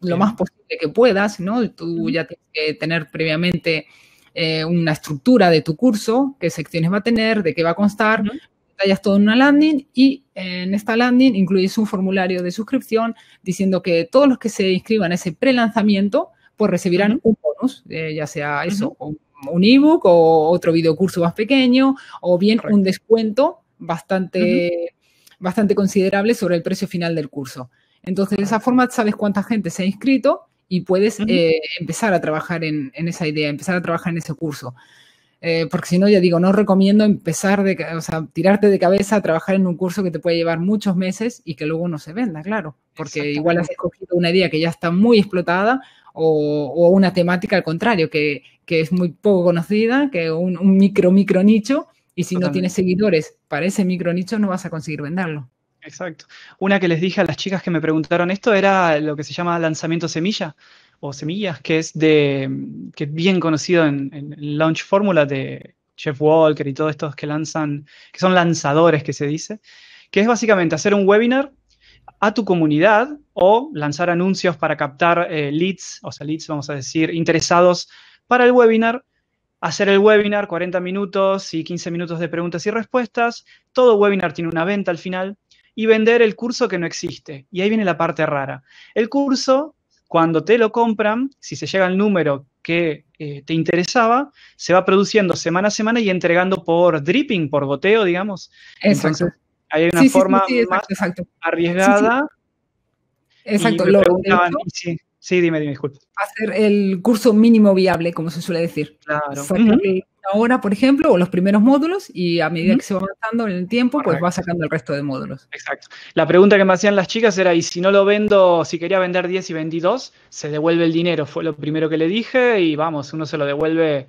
lo más posible que puedas, ¿no? Tú ya tienes que tener previamente eh, una estructura de tu curso, qué secciones va a tener, de qué va a constar, Hallas todo en una landing y eh, en esta landing incluyes un formulario de suscripción diciendo que todos los que se inscriban a ese prelanzamiento pues recibirán un bonus, eh, ya sea eso, un, ebook o otro videocurso más pequeño o bien un descuento bastante, bastante considerable sobre el precio final del curso. Entonces, de esa forma sabes cuánta gente se ha inscrito y puedes eh, empezar a trabajar en, esa idea, empezar a trabajar en ese curso. Eh, porque si no, ya digo, no recomiendo empezar, de, o sea, tirarte de cabeza a trabajar en un curso que te puede llevar muchos meses y que luego no se venda, claro, porque igual has escogido una idea que ya está muy explotada o, una temática al contrario, que, es muy poco conocida, que un, un micro, micro nicho, y si no tienes seguidores para ese micro nicho no vas a conseguir venderlo. Exacto. Una que les dije a las chicas que me preguntaron esto era lo que se llama lanzamiento semilla o semillas, que es de que bien conocido en, Launch Fórmula de Jeff Walker y todos estos que lanzan, que son lanzadores que se dice, que es básicamente hacer un webinar a tu comunidad o lanzar anuncios para captar eh, leads, o sea, leads, vamos a decir, interesados para el webinar, hacer el webinar 40 minutos y 15 minutos de preguntas y respuestas. Todo webinar tiene una venta al final y vender el curso que no existe. Y ahí viene la parte rara. El curso, cuando te lo compran, si se llega al número que eh, te interesaba, se va produciendo semana a semana y entregando por dripping, por boteo, digamos. Exacto. Entonces, hay una forma más arriesgada. Exacto, Sí, dime, dime, Hacer el curso mínimo viable, como se suele decir. Claro. Ahora, por ejemplo, o los primeros módulos, y a medida que se va avanzando en el tiempo, pues va sacando el resto de módulos. Exacto. La pregunta que me hacían las chicas era: ¿y si no lo vendo, si quería vender 10 y vendí se devuelve el dinero? Fue lo primero que le dije, y vamos, uno se lo devuelve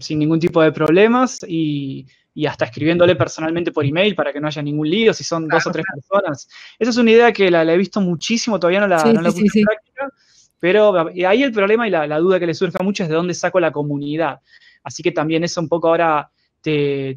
sin ningún tipo de problemas y, hasta escribiéndole personalmente por email para que no haya ningún lío si son dos o tres personas. Esa es una idea que la, he visto muchísimo, todavía no la, no en práctica, pero eh, ahí el problema y la, duda que le surge mucho es de dónde saco la comunidad. Así que también eso un poco ahora te,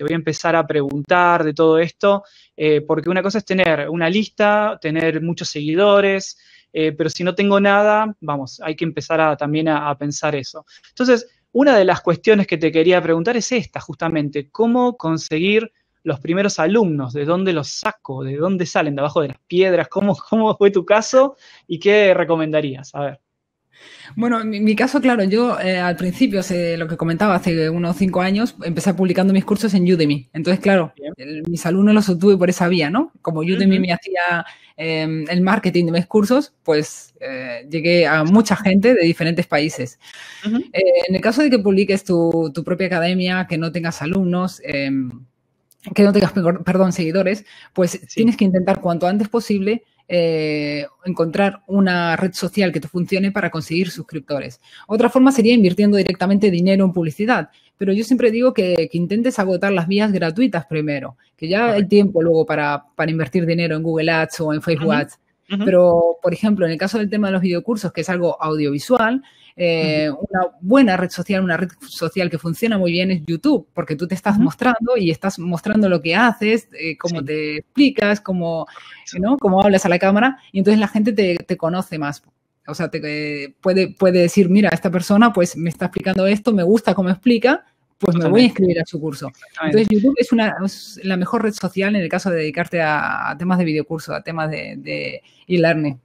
voy a empezar a preguntar de todo esto, eh, porque una cosa es tener una lista, tener muchos seguidores, eh, pero si no tengo nada, vamos, hay que empezar también a, pensar eso. Entonces, una de las cuestiones que te quería preguntar es esta, justamente, ¿cómo conseguir los primeros alumnos? ¿De dónde los saco? ¿De dónde salen? ¿De abajo de las piedras? ¿Cómo, cómo fue tu caso? ¿Y qué recomendarías? A ver. Bueno, en mi caso, claro, yo eh, al principio, lo que comentaba, hace unos cinco años, empecé publicando mis cursos en Udemy. Entonces, claro, mis alumnos los obtuve por esa vía, ¿no? Como Udemy me hacía em, el marketing de mis cursos, pues eh, llegué a mucha gente de diferentes países. Eh, en el caso de que publiques tu, propia academia, que no tengas alumnos, em, que no tengas, perdón, seguidores, pues tienes que intentar cuanto antes posible eh, encontrar una red social que te funcione para conseguir suscriptores. Otra forma sería invirtiendo directamente dinero en publicidad, pero yo siempre digo que, intentes agotar las vías gratuitas primero, que ya hay tiempo luego para, para, invertir dinero en Google Ads o en Facebook Ads. Pero, por ejemplo, en el caso del tema de los videocursos, que es algo audiovisual, eh, una buena red social, una red social que funciona muy bien es YouTube, porque tú te estás mostrando y estás mostrando lo que haces, eh, cómo te explicas, cómo, ¿no? hablas a la cámara, y entonces la gente te, conoce más. O sea, te, puede, puede decir, mira, esta persona pues me está explicando esto, me gusta cómo explica, pues me voy a inscribir a su curso. Entonces YouTube es, la mejor red social en el caso de dedicarte a, temas de videocurso, a temas de e-learning.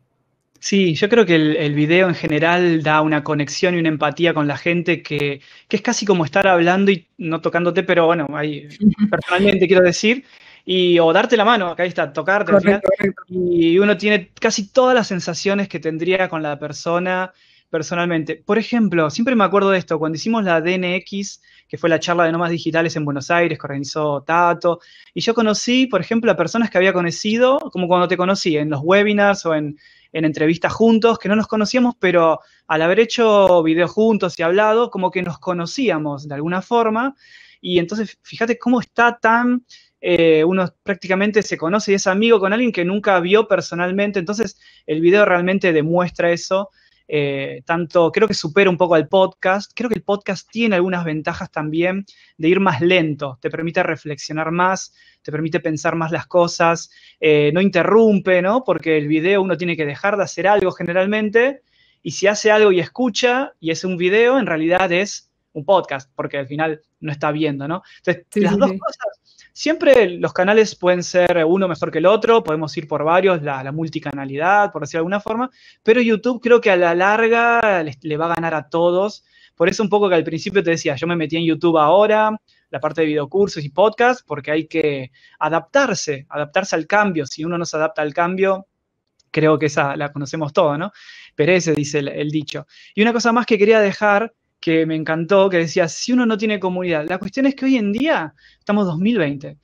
sí, yo creo que el, video en general da una conexión y una empatía con la gente que, es casi como estar hablando y no tocándote, pero bueno, ahí, *laughs* personalmente quiero decir, y, o darte la mano, acá está, tocarte. final, Y uno tiene casi todas las sensaciones que tendría con la persona personalmente. Por ejemplo, siempre me acuerdo de esto, cuando hicimos la DNX, que fue la charla de Nomás Digitales en Buenos Aires que organizó Tato. Y yo conocí, por ejemplo, a personas que había conocido, como cuando te conocí, en los webinars o en, entrevistas juntos, que no nos conocíamos, pero al haber hecho videos juntos y hablado, como que nos conocíamos de alguna forma. Y entonces, fíjate cómo está tan eh, uno prácticamente se conoce y es amigo con alguien que nunca vio personalmente. Entonces, el video realmente demuestra eso eh, tanto creo que supera un poco al podcast, creo que el podcast tiene algunas ventajas también de ir más lento, te permite reflexionar más, te permite pensar más las cosas, eh, no interrumpe, ¿no? Porque el video uno tiene que dejar de hacer algo generalmente y si hace algo y escucha y es un video, en realidad es un podcast, porque al final no está viendo, ¿no? Entonces, las dos cosas Siempre los canales pueden ser uno mejor que el otro, podemos ir por varios, la, multicanalidad, por decirlo de alguna forma, pero YouTube creo que a la larga le, va a ganar a todos. Por eso un poco que al principio te decía, yo me metí en YouTube ahora, la parte de videocursos y podcast, porque hay que adaptarse, adaptarse al cambio. Si uno no se adapta al cambio, creo que esa la conocemos todo, ¿no? Pero ese dice el dicho. Y una cosa más que quería dejar que me encantó, que decía, si uno no tiene comunidad, la cuestión es que hoy en día estamos 2020.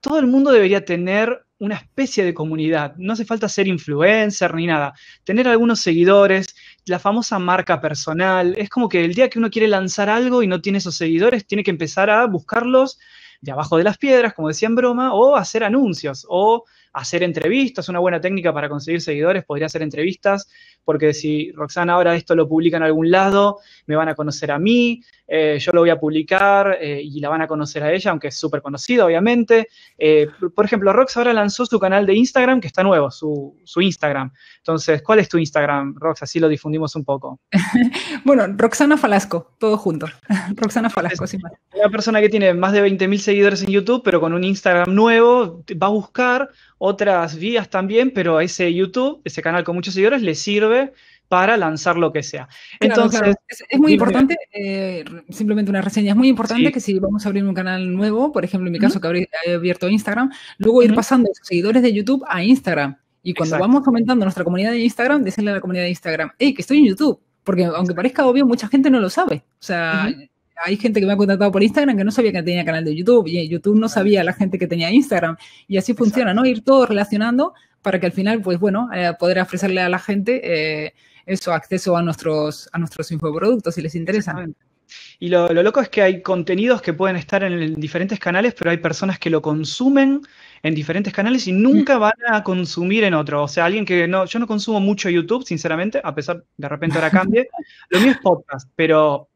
Todo el mundo debería tener una especie de comunidad. No hace falta ser influencer ni nada. Tener algunos seguidores, la famosa marca personal. Es como que el día que uno quiere lanzar algo y no tiene esos seguidores, tiene que empezar a buscarlos de abajo de las piedras, como decía en broma, o hacer anuncios, o hacer entrevistas, una buena técnica para conseguir seguidores podría hacer entrevistas, porque si Roxana ahora esto lo publica en algún lado, me van a conocer a mí, eh, yo lo voy a publicar eh, y la van a conocer a ella, aunque es súper conocida, obviamente. Eh, por ejemplo, Rox ahora lanzó su canal de Instagram, que está nuevo, su, Instagram. Entonces, ¿cuál es tu Instagram, Rox? Así lo difundimos un poco. *laughs* bueno, Roxana Falasco, todo junto. *laughs* Roxana Falasco, sí. Una persona que tiene más de 20.000 seguidores en YouTube, pero con un Instagram nuevo, va a buscar otras vías también, pero ese YouTube, ese canal con muchos seguidores, le sirve para lanzar lo que sea. Entonces, Es, muy importante, eh, simplemente una reseña, es muy importante que si vamos a abrir un canal nuevo, por ejemplo, en mi caso que he abierto Instagram, luego ir pasando esos seguidores de YouTube a Instagram. Y cuando vamos aumentando nuestra comunidad de Instagram, decirle a la comunidad de Instagram, hey, que estoy en YouTube. Porque aunque parezca obvio, mucha gente no lo sabe. O sea, hay gente que me ha contactado por Instagram que no sabía que tenía canal de YouTube y YouTube no sabía la gente que tenía Instagram. Y así funciona, ¿no? Ir todo relacionando para que al final, pues bueno, eh, poder ofrecerle a la gente eh, eso, acceso a nuestros, a nuestros infoproductos si les interesa. Y lo, lo, loco es que hay contenidos que pueden estar en diferentes canales, pero hay personas que lo consumen en diferentes canales y nunca mm. van a consumir en otro. O sea, alguien que no, yo no consumo mucho YouTube, sinceramente, a pesar de repente ahora cambie. *laughs* lo mío es podcast, pero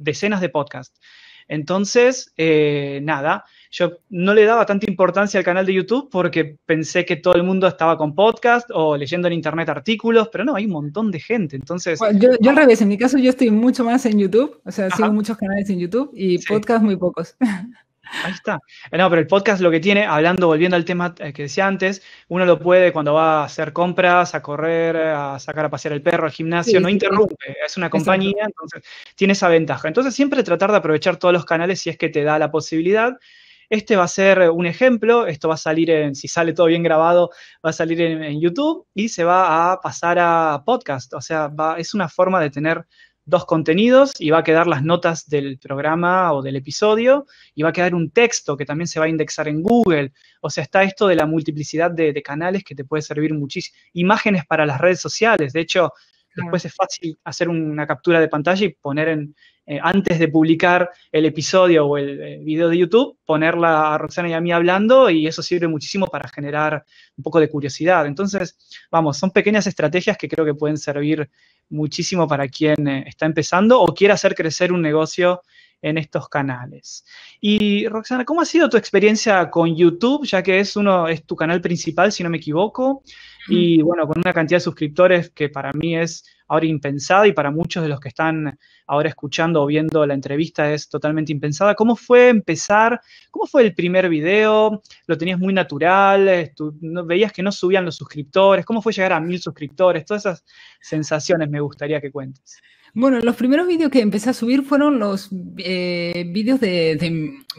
decenas de podcasts. Entonces, eh, nada, yo no le daba tanta importancia al canal de YouTube porque pensé que todo el mundo estaba con podcast o leyendo en internet artículos, pero no, hay un montón de gente. Entonces. yo, yo, al ah. revés, en mi caso yo estoy mucho más en YouTube, o sea, sigo muchos canales en YouTube y podcasts podcast muy pocos. *laughs* Ahí está. Eh, no, pero el podcast lo que tiene, hablando, volviendo al tema eh, que decía antes, uno lo puede cuando va a hacer compras, a correr, eh, a sacar a pasear el perro, al gimnasio, no interrumpe, es una compañía, entonces tiene esa ventaja. Entonces siempre tratar de aprovechar todos los canales si es que te da la posibilidad. Este va a ser un ejemplo, esto va a salir en, si sale todo bien grabado, va a salir en, YouTube y se va a pasar a podcast, o sea, va, es una forma de tener dos contenidos y va a quedar las notas del programa o del episodio y va a quedar un texto que también se va a indexar en Google. O sea, está esto de la multiplicidad de, canales que te puede servir muchísimo. Imágenes para las redes sociales. De hecho, después es fácil hacer una captura de pantalla y poner en, eh, antes de publicar el episodio o el eh, video de YouTube, ponerla a Roxana y a mí hablando y eso sirve muchísimo para generar un poco de curiosidad. Entonces, vamos, son pequeñas estrategias que creo que pueden servir muchísimo para quien eh, está empezando o quiere hacer crecer un negocio en estos canales. Y Roxana, ¿cómo ha sido tu experiencia con YouTube, ya que es uno es tu canal principal, si no me equivoco, y bueno, con una cantidad de suscriptores que para mí es ahora impensada y para muchos de los que están ahora escuchando o viendo la entrevista es totalmente impensada. ¿Cómo fue empezar? ¿Cómo fue el primer video? ¿Lo tenías muy natural? no, ¿Veías que no subían los suscriptores? ¿Cómo fue llegar a mil suscriptores? Todas esas sensaciones me gustaría que cuentes. Bueno, los primeros vídeos que empecé a subir fueron los eh, vídeos de,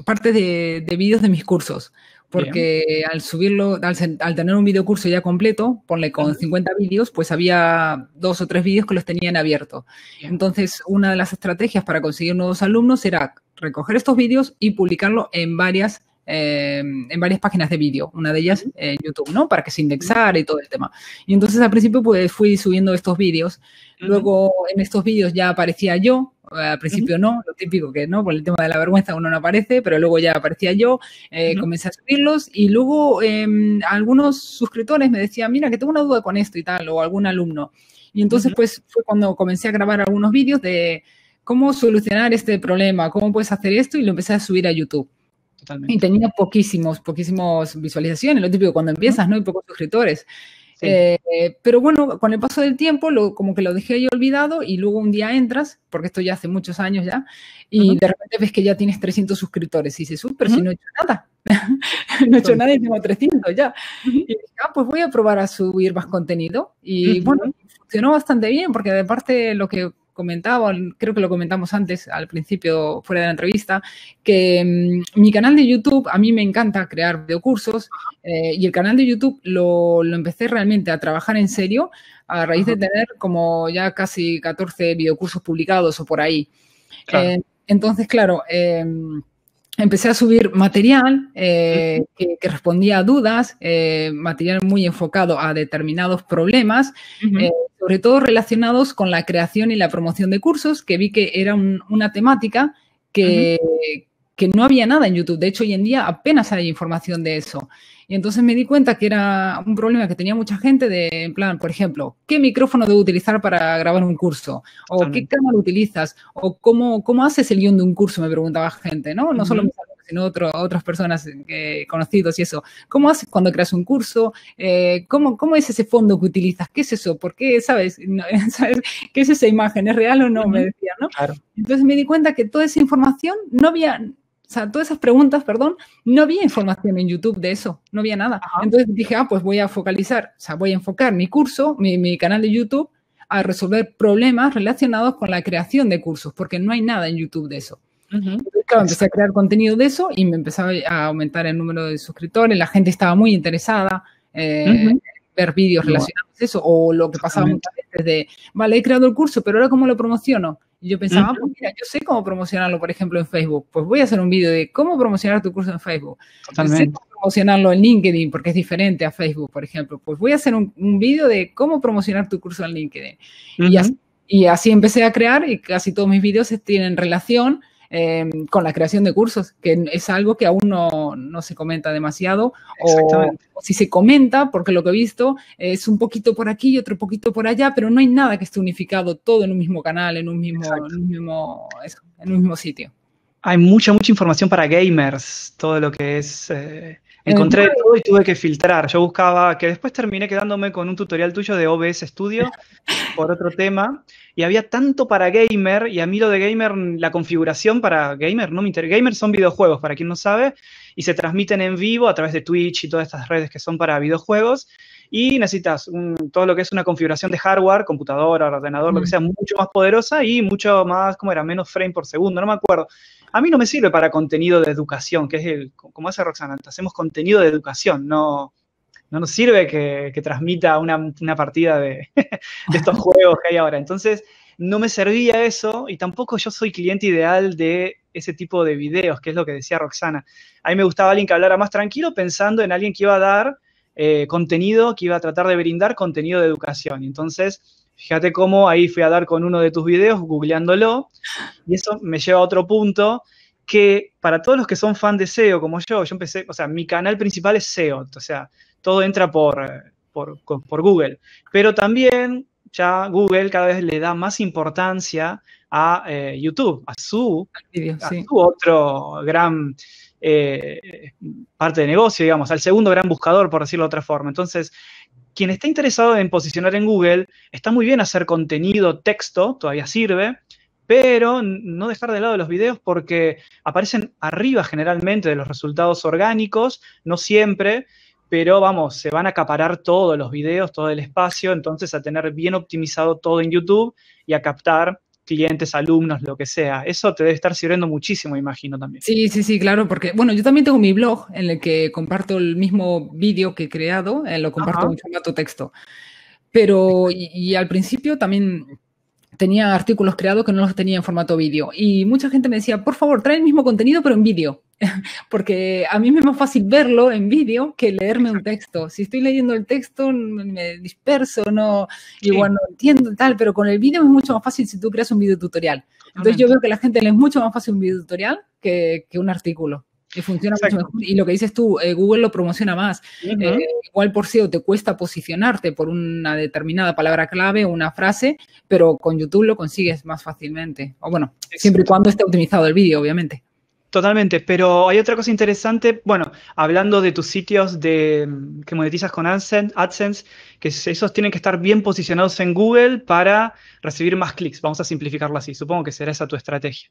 partes de, vídeos de mis cursos. Porque al subirlo, al, tener un curso ya completo, ponle con 50 vídeos, pues había dos o tres vídeos que los tenían abiertos. Entonces, una de las estrategias para conseguir nuevos alumnos era recoger estos vídeos y publicarlo en varias eh, en varias páginas de vídeo, una de ellas en eh, YouTube, ¿no? Para que se indexara y todo el tema. Y entonces al principio pues fui subiendo estos vídeos, luego en estos vídeos ya aparecía yo, eh, al principio no, lo típico que no, por el tema de la vergüenza uno no aparece, pero luego ya aparecía yo, comencé a subirlos y luego em, algunos suscriptores me decían, mira, que tengo una duda con esto y tal, o algún alumno. Y entonces pues fue cuando comencé a grabar algunos vídeos de cómo solucionar este problema, cómo puedes hacer esto y lo empecé a subir a YouTube. Y tenía poquísimos, poquísimos visualizaciones, lo típico cuando empiezas, ¿no? Hay pocos suscriptores. Eh, pero bueno, con el paso del tiempo, lo, como que lo dejé ahí olvidado y luego un día entras, porque esto ya hace muchos años ya, y de repente ves que ya tienes 300 suscriptores y dices, pero si no he hecho nada, *laughs* no he hecho nada y tengo 300 ya. Y dije, ah, pues voy a probar a subir más contenido. Y bueno, funcionó bastante bien, porque de parte lo que comentaba, creo que lo comentamos antes al principio fuera de la entrevista, que mm, mi canal de YouTube, a mí me encanta crear videocursos eh, y el canal de YouTube lo, empecé realmente a trabajar en serio a raíz de tener como ya casi 14 videocursos publicados o por ahí. Eh, entonces, claro, em, empecé a subir material eh, que, respondía a dudas, eh, material muy enfocado a determinados problemas, eh, sobre todo relacionados con la creación y la promoción de cursos, que vi que era una temática que, que no había nada en YouTube. De hecho, hoy en día apenas hay información de eso. Y entonces me di cuenta que era un problema que tenía mucha gente de, en plan, por ejemplo, ¿qué micrófono debo utilizar para grabar un curso? ¿O qué cámara utilizas? ¿O cómo, cómo haces el guión de un curso? Me preguntaba gente, ¿no? No solo me preguntaba, sino otras personas que, eh, conocidos y eso. ¿Cómo haces cuando creas un curso? Eh, ¿cómo, es ese fondo que utilizas? ¿Qué es eso? ¿Por qué, sabes? *laughs* ¿sabes? ¿Qué es esa imagen? ¿Es real o no? Me decían, ¿no? Entonces me di cuenta que toda esa información no había o sea, todas esas preguntas, perdón, no había información en YouTube de eso, no había nada. Entonces dije, ah, pues voy a focalizar, o sea, voy a enfocar mi curso, mi, canal de YouTube, a resolver problemas relacionados con la creación de cursos, porque no hay nada en YouTube de eso. empecé a crear contenido de eso y me empezaba a aumentar el número de suscriptores, la gente estaba muy interesada. Eh, ver vídeos relacionados a eso, o lo que pasaba muchas veces de, vale, he creado el curso, pero ahora cómo lo promociono. Y yo pensaba, pues mira, yo sé cómo promocionarlo, por ejemplo, en Facebook. Pues voy a hacer un vídeo de cómo promocionar tu curso en Facebook. Totalmente. Sé cómo promocionarlo en LinkedIn, porque es diferente a Facebook, por ejemplo. Pues voy a hacer un, vídeo de cómo promocionar tu curso en LinkedIn. y, y así empecé a crear y casi todos mis vídeos tienen relación Em, con la creación de cursos, que es algo que aún no, se comenta demasiado, o si se comenta, porque lo que he visto es un poquito por aquí y otro poquito por allá, pero no hay nada que esté unificado todo en un mismo canal, en un mismo, en un mismo sitio hay mucha, mucha información para gamers, todo lo que es... Eh, encontré todo y tuve que filtrar. Yo buscaba, que después terminé quedándome con un tutorial tuyo de OBS Studio *laughs* por otro tema, y había tanto para gamer, y a mí lo de gamer, la configuración para gamer, no me interesa. Gamer son videojuegos, para quien no sabe, y se transmiten en vivo a través de Twitch y todas estas redes que son para videojuegos, y necesitas todo lo que es una configuración de hardware, computadora, ordenador, lo que sea, mucho más poderosa y mucho más, como era? Menos frame por segundo, no me acuerdo a mí no me sirve para contenido de educación, que es el, como hace Roxana, hacemos contenido de educación, no, no nos sirve que, transmita una, partida *laughs* de, estos juegos que hay ahora. Entonces, no me servía eso y tampoco yo soy cliente ideal de ese tipo de videos, que es lo que decía Roxana. A mí me gustaba alguien que hablara más tranquilo pensando en alguien que iba a dar eh, contenido, que iba a tratar de brindar contenido de educación. Entonces, Fíjate cómo ahí fui a dar con uno de tus videos, googleándolo, y eso me lleva a otro punto, que para todos los que son fan de SEO como yo, yo empecé, o sea, mi canal principal es SEO, o sea, todo entra por, por, Google, pero también ya Google cada vez le da más importancia a eh, YouTube, a su, otro gran eh, parte de negocio, digamos, al segundo gran buscador, por decirlo de otra forma. Entonces, quien está interesado en posicionar en Google, está muy bien hacer contenido, texto, todavía sirve, pero no dejar de lado los videos porque aparecen arriba generalmente de los resultados orgánicos, no siempre, pero vamos, se van a acaparar todos los videos, todo el espacio, entonces a tener bien optimizado todo en YouTube y a captar clientes, alumnos, lo que sea. Eso te debe estar sirviendo muchísimo, imagino también. Sí, sí, sí, claro, porque, bueno, yo también tengo mi blog en el que comparto el mismo vídeo que he creado, eh, lo comparto mucho en texto. Pero, y al principio también tenía artículos creados que no los tenía en formato vídeo. Y mucha gente me decía, por favor, trae el mismo contenido, pero en vídeo. *laughs* Porque a mí me es más fácil verlo en vídeo que leerme un texto. Si estoy leyendo el texto, me disperso, no, y igual no entiendo tal, pero con el vídeo es mucho más fácil si tú creas un video tutorial. Entonces yo veo que la gente le es mucho más fácil un video tutorial que, que un artículo. Y funciona mucho mejor. Y lo que dices tú, eh, Google lo promociona más. Eh, igual por SEO te cuesta posicionarte por una determinada palabra clave o una frase, pero con YouTube lo consigues más fácilmente. O bueno, siempre y cuando esté optimizado el vídeo, obviamente. Totalmente, pero hay otra cosa interesante, bueno, hablando de tus sitios de, que monetizas con AdSense, que esos tienen que estar bien posicionados en Google para recibir más clics, vamos a simplificarlo así, supongo que será esa tu estrategia.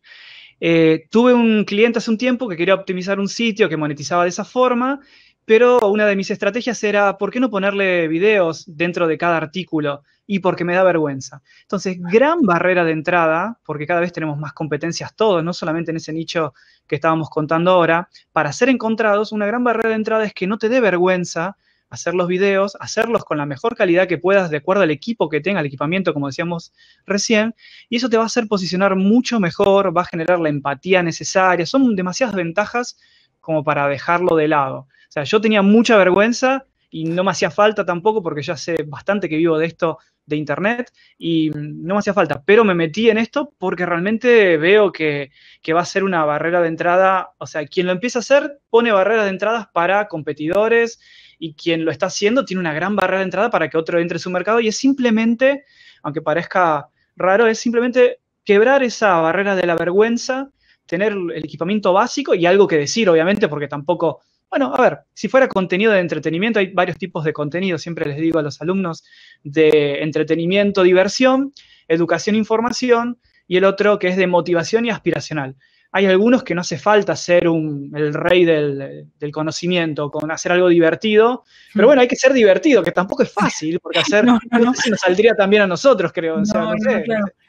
Eh, tuve un cliente hace un tiempo que quería optimizar un sitio que monetizaba de esa forma, pero una de mis estrategias era, ¿por qué no ponerle videos dentro de cada artículo? Y porque me da vergüenza. Entonces, gran barrera de entrada, porque cada vez tenemos más competencias todos, no solamente en ese nicho que estábamos contando ahora, para ser encontrados, una gran barrera de entrada es que no te dé vergüenza hacer los videos, hacerlos con la mejor calidad que puedas de acuerdo al equipo que tenga, el equipamiento, como decíamos recién, y eso te va a hacer posicionar mucho mejor, va a generar la empatía necesaria, son demasiadas ventajas como para dejarlo de lado. O sea, yo tenía mucha vergüenza y no me hacía falta tampoco porque ya sé bastante que vivo de esto de internet y no me hacía falta, pero me metí en esto porque realmente veo que, que, va a ser una barrera de entrada, o sea, quien lo empieza a hacer pone barreras de entradas para competidores y quien lo está haciendo tiene una gran barrera de entrada para que otro entre en su mercado y es simplemente, aunque parezca raro, es simplemente quebrar esa barrera de la vergüenza, tener el equipamiento básico y algo que decir, obviamente, porque tampoco... Bueno, a ver, si fuera contenido de entretenimiento, hay varios tipos de contenido, siempre les digo a los alumnos, de entretenimiento, diversión, educación, información, y el otro que es de motivación y aspiracional. Hay algunos que no hace falta ser un, el rey del, conocimiento, con hacer algo divertido, pero hmm. bueno, hay que ser divertido, que tampoco es fácil, porque *laughs* hacer no, nos saldría también a nosotros, creo.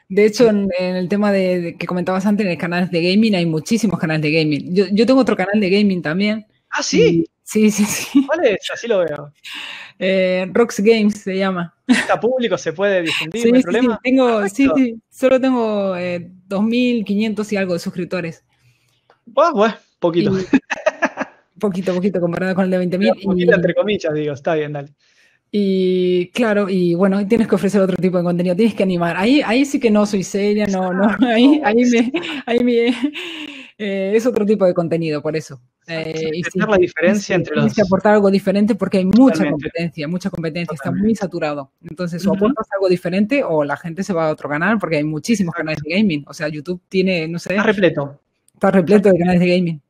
De hecho, en, el tema de, que comentabas antes, en el canal de gaming, hay muchísimos canales de gaming. Yo, yo tengo otro canal de gaming también. Ah, sí. Sí, sí, sí. ¿Cuál es? Así lo veo. Eh, Rox Games se llama. Está público, se puede difundir, no hay problema. Ah, sí, tengo, sí, sí, solo tengo 2.500 eh, y algo de suscriptores. Pues, bueno, poquito. *laughs* poquito, poquito comparado con el de 20.000. Poquito entre comillas, digo, está bien, dale. Y claro, y bueno, tienes que ofrecer otro tipo de contenido, tienes que animar. Ahí, ahí sí que no soy seria, no, no, ahí, ahí me, eh, es otro tipo de contenido, por eso. Eh, y la diferencia que aportar algo diferente porque hay mucha competencia, mucha competencia, está muy saturado. Entonces, o aportas algo diferente o la gente se va a otro canal porque hay muchísimos canales de gaming. O sea, YouTube tiene, no sé... Está repleto. Está repleto de canales de gaming.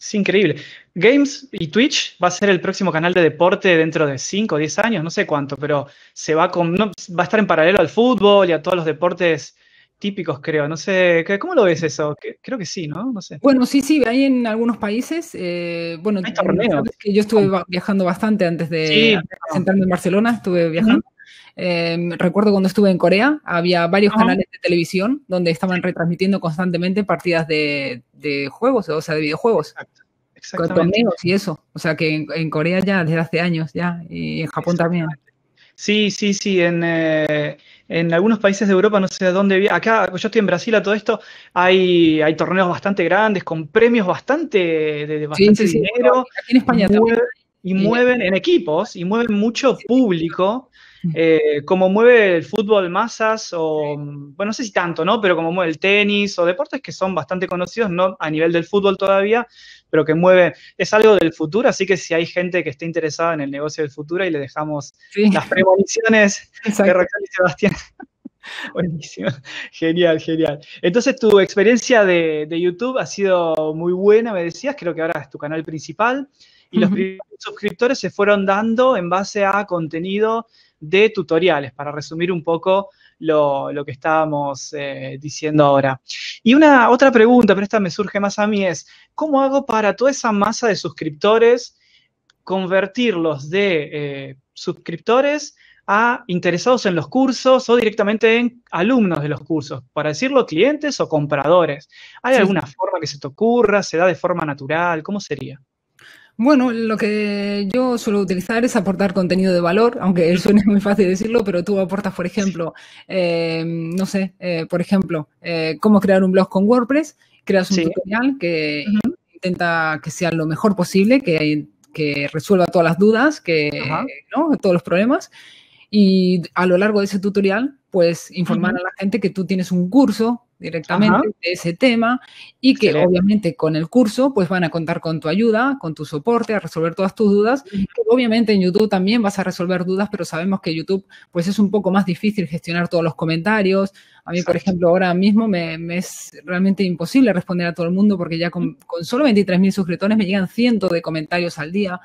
Es increíble. Games y Twitch va a ser el próximo canal de deporte dentro de 5 o 10 años, no sé cuánto, pero se va, va a estar en paralelo al fútbol y a todos los deportes típicos, creo. No sé, ¿cómo lo ves eso? Creo que sí, ¿no? No sé. Bueno, sí, sí, hay en algunos países. Eh, bueno, que yo estuve viajando bastante antes de, sí, en Barcelona, estuve viajando. Em, recuerdo cuando estuve en Corea, había varios canales de televisión donde estaban retransmitiendo constantemente partidas de, juegos, o sea, de videojuegos. Exacto. Con torneos y eso. O sea, que en, Corea ya desde hace años, ya, y en Japón también. Sí, sí, sí. En, eh, en algunos países de Europa, no sé de dónde. Acá, yo estoy en Brasil a todo esto, hay, torneos bastante grandes, con premios bastante de, bastante dinero. en España Y mueven en equipos, y mueven mucho público. Mm. Eh, como mueve el fútbol masas, o mm, bueno, no sé si tanto, ¿no? Pero como mueve el tenis o deportes que son bastante conocidos, no a nivel del fútbol todavía, pero que mueve, es algo del futuro, así que si hay gente que esté interesada en el negocio del futuro y le dejamos las premoniciones de Sebastián. *laughs* Buenísimo, genial, genial. Entonces tu experiencia de, YouTube ha sido muy buena, me decías, creo que ahora es tu canal principal y los primeros los suscriptores se fueron dando en base a contenido de tutoriales, para resumir un poco lo, lo que estábamos eh, diciendo ahora. Y una otra pregunta, pero esta me surge más a mí, es, ¿cómo hago para toda esa masa de suscriptores convertirlos de eh, suscriptores a interesados en los cursos o directamente en alumnos de los cursos, para decirlo clientes o compradores. ¿Hay alguna forma que se te ocurra? ¿Se da de forma natural? ¿Cómo sería? Bueno, lo que yo suelo utilizar es aportar contenido de valor, aunque *laughs* suene muy fácil decirlo, pero tú aportas, por ejemplo, eh, no sé, eh, por ejemplo, eh, cómo crear un blog con WordPress, creas un tutorial que intenta que sea lo mejor posible, que, resuelva todas las dudas, que, ¿no? todos los problemas, y a lo largo de ese tutorial, pues informar a la gente que tú tienes un curso directamente de ese tema y que obviamente con el curso pues van a contar con tu ayuda, con tu soporte a resolver todas tus dudas. obviamente en YouTube también vas a resolver dudas, pero sabemos que YouTube pues es un poco más difícil gestionar todos los comentarios. A mí, por ejemplo, ahora mismo me, es realmente imposible responder a todo el mundo porque ya con, solo 23.000 suscriptores me llegan cientos de comentarios al día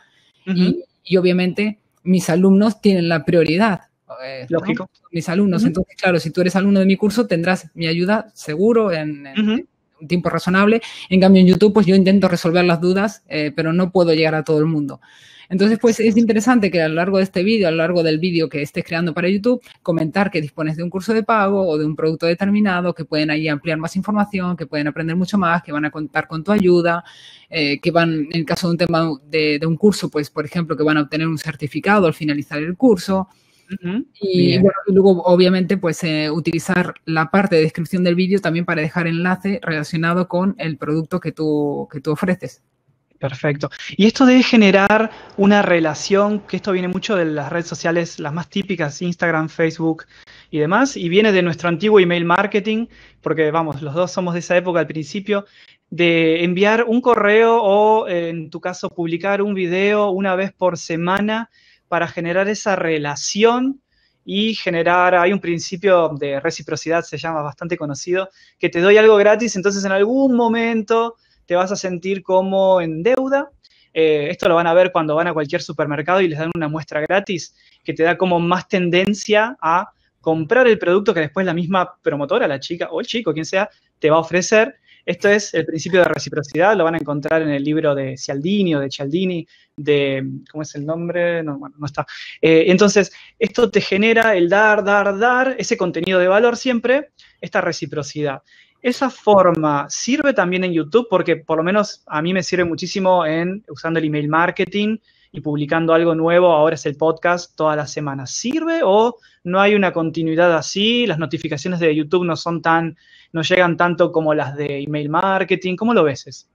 y obviamente mis alumnos tienen la prioridad eh, Lógico. mis alumnos. Entonces, claro, si tú eres alumno de mi curso, tendrás mi ayuda seguro en, un tiempo razonable. En cambio, en YouTube, pues yo intento resolver las dudas, eh, pero no puedo llegar a todo el mundo. Entonces, pues es interesante que a lo largo de este vídeo, a lo largo del vídeo que estés creando para YouTube, comentar que dispones de un curso de pago o de un producto determinado, que pueden ahí ampliar más información, que pueden aprender mucho más, que van a contar con tu ayuda, eh, que van, en el caso de un tema de, un curso, pues por ejemplo, que van a obtener un certificado al finalizar el curso y, luego, obviamente, pues eh, utilizar la parte de descripción del vídeo también para dejar enlace relacionado con el producto que tú, que tú ofreces. Perfecto. Y esto debe generar una relación, que esto viene mucho de las redes sociales, las más típicas, Instagram, Facebook y demás, y viene de nuestro antiguo email marketing, porque vamos, los dos somos de esa época al principio, de enviar un correo o, en tu caso, publicar un video una vez por semana para generar esa relación y generar, hay un principio de reciprocidad, se llama bastante conocido, que te doy algo gratis, entonces en algún momento te vas a sentir como en deuda. Eh, esto lo van a ver cuando van a cualquier supermercado y les dan una muestra gratis que te da como más tendencia a comprar el producto que después la misma promotora, la chica o el chico, quien sea, te va a ofrecer esto es el principio de reciprocidad, lo van a encontrar en el libro de Cialdini o de Cialdini, de, ¿cómo es el nombre? No, bueno, no está. Eh, entonces, esto te genera el dar, dar, dar, ese contenido de valor siempre, esta reciprocidad. Esa forma sirve también en YouTube porque por lo menos a mí me sirve muchísimo en usando el email marketing y publicando algo nuevo, ahora es el podcast todas las semanas. ¿Sirve o no hay una continuidad así? Las notificaciones de YouTube no son tan no llegan tanto como las de email marketing. ¿Cómo lo ves?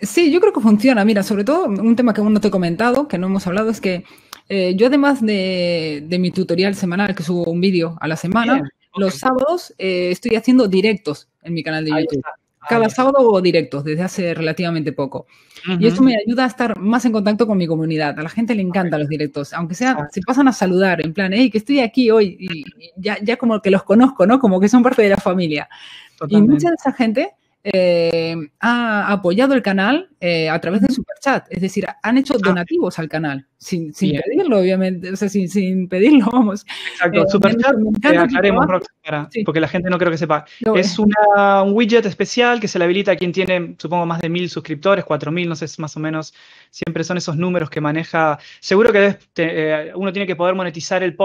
Sí, yo creo que funciona. Mira, sobre todo un tema que aún no te he comentado, que no hemos hablado, es que eh, yo además de, mi tutorial semanal, que subo un vídeo a la semana, los sábados eh, estoy haciendo directos en mi canal de YouTube. Cada sábado hago directos desde hace relativamente poco. Y eso me ayuda a estar más en contacto con mi comunidad. A la gente le encantan los directos, aunque sea, ah. se pasan a saludar, en plan, hey, que estoy aquí hoy, y ya, ya como que los conozco, ¿no? Como que son parte de la familia. Y mucha de esa gente eh, ha apoyado el canal eh, a través de Superchat, es decir, han hecho ah. donativos al canal sin, sin pedirlo, obviamente, o sea, sin, pedirlo, *laughs* vamos. Exacto, eh, Superchat, aclaremos, porque la gente no creo que sepa. es un widget especial que se le habilita a quien tiene, supongo, más de mil suscriptores, cuatro mil, no sé, más o menos. Siempre son esos números que maneja. Seguro que eh, uno tiene que poder monetizar eh,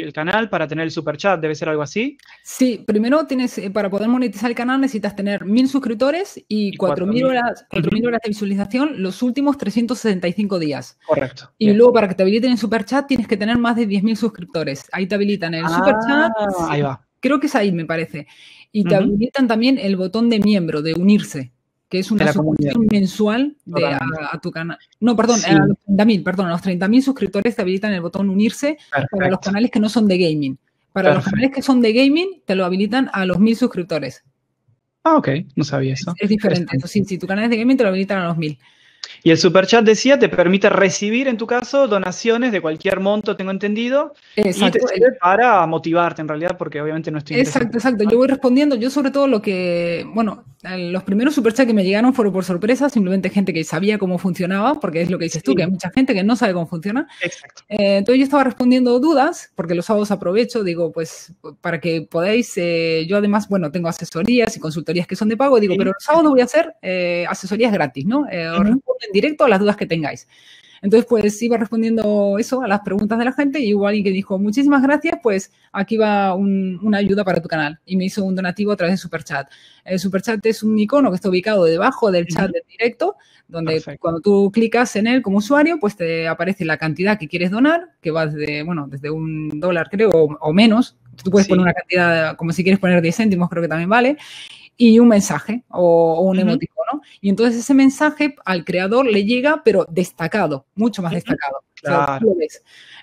el, canal para tener el Super Chat, debe ser algo así. Sí, primero tienes, para poder monetizar el canal necesitas tener mil suscriptores y, cuatro mil horas, horas de visualización los últimos 365 días. Correcto. Y luego para que te habiliten el Super Chat, tienes que tener más de 10.000 suscriptores. Ahí te habilitan el ah, chat Ahí va. Creo que es ahí, me parece. Y te habilitan también el botón de miembro, de unirse, que es una suscripción mensual a, tu canal. No, perdón, a los 30.000, perdón, a los 30.000 suscriptores te habilitan el botón unirse para los canales que no son de gaming. Para los canales que son de gaming, te lo habilitan a los 1.000 suscriptores. Ah, ok, no sabía eso. Es, diferente. Entonces, este. si tu canal es de gaming, te lo habilitan a los 1.000. Y el superchat decía, te permite recibir en tu caso donaciones de cualquier monto, tengo entendido, exacto. y para motivarte en realidad, porque obviamente no estoy... Exacto, exacto, yo voy respondiendo, yo sobre todo lo que, bueno, los primeros superchats que me llegaron fueron por sorpresa, simplemente gente que sabía cómo funcionaba, porque es lo que dices tú, que hay mucha gente que no sabe cómo funciona. Exacto. Eh, entonces yo estaba respondiendo dudas, porque los sábados aprovecho, digo, pues para que podáis, eh, yo además, bueno, tengo asesorías y consultorías que son de pago, digo, pero los sábados voy a hacer eh, asesorías gratis, ¿no? directo a las dudas que tengáis. Entonces, pues iba respondiendo eso a las preguntas de la gente y hubo alguien que dijo, muchísimas gracias, pues aquí va una ayuda para tu canal. Y me hizo un donativo a través de Superchat. El Superchat es un icono que está ubicado debajo del chat directo, donde cuando tú clicas en él como usuario, pues te aparece la cantidad que quieres donar, que va desde, bueno, desde un dólar creo o, menos. Tú puedes poner una cantidad, como si quieres poner 10 céntimos, creo que también vale y un mensaje o, un emoticono. Y entonces ese mensaje al creador le llega, pero destacado, mucho más destacado.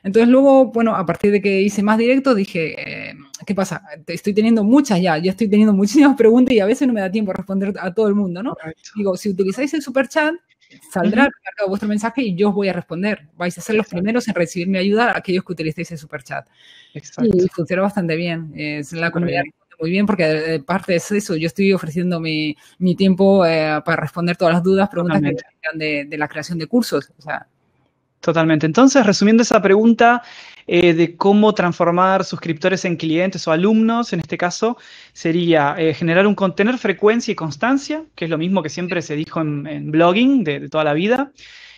Entonces luego, bueno, a partir de que hice más directo, dije, eh, ¿qué pasa? Estoy teniendo muchas ya, ya estoy teniendo muchísimas *laughs* preguntas y a veces no me da tiempo a responder a todo el mundo, ¿no? Digo, si utilizáis el super chat, saldrá el vuestro mensaje y yo os voy a responder. Vais a ser los primeros en recibir mi ayuda aquellos que utilicéis el super chat. Y funciona bastante bien. Es la comunidad muy bien porque de eh, parte es eso, yo estoy ofreciendo mi, tiempo eh, para responder todas las dudas, preguntas que de, de la creación de cursos. Totalmente. Entonces, resumiendo esa pregunta eh, de cómo transformar suscriptores en clientes o alumnos, en este caso, sería generar un contener frecuencia y constancia, que es lo mismo que siempre se dijo en, blogging de toda la vida.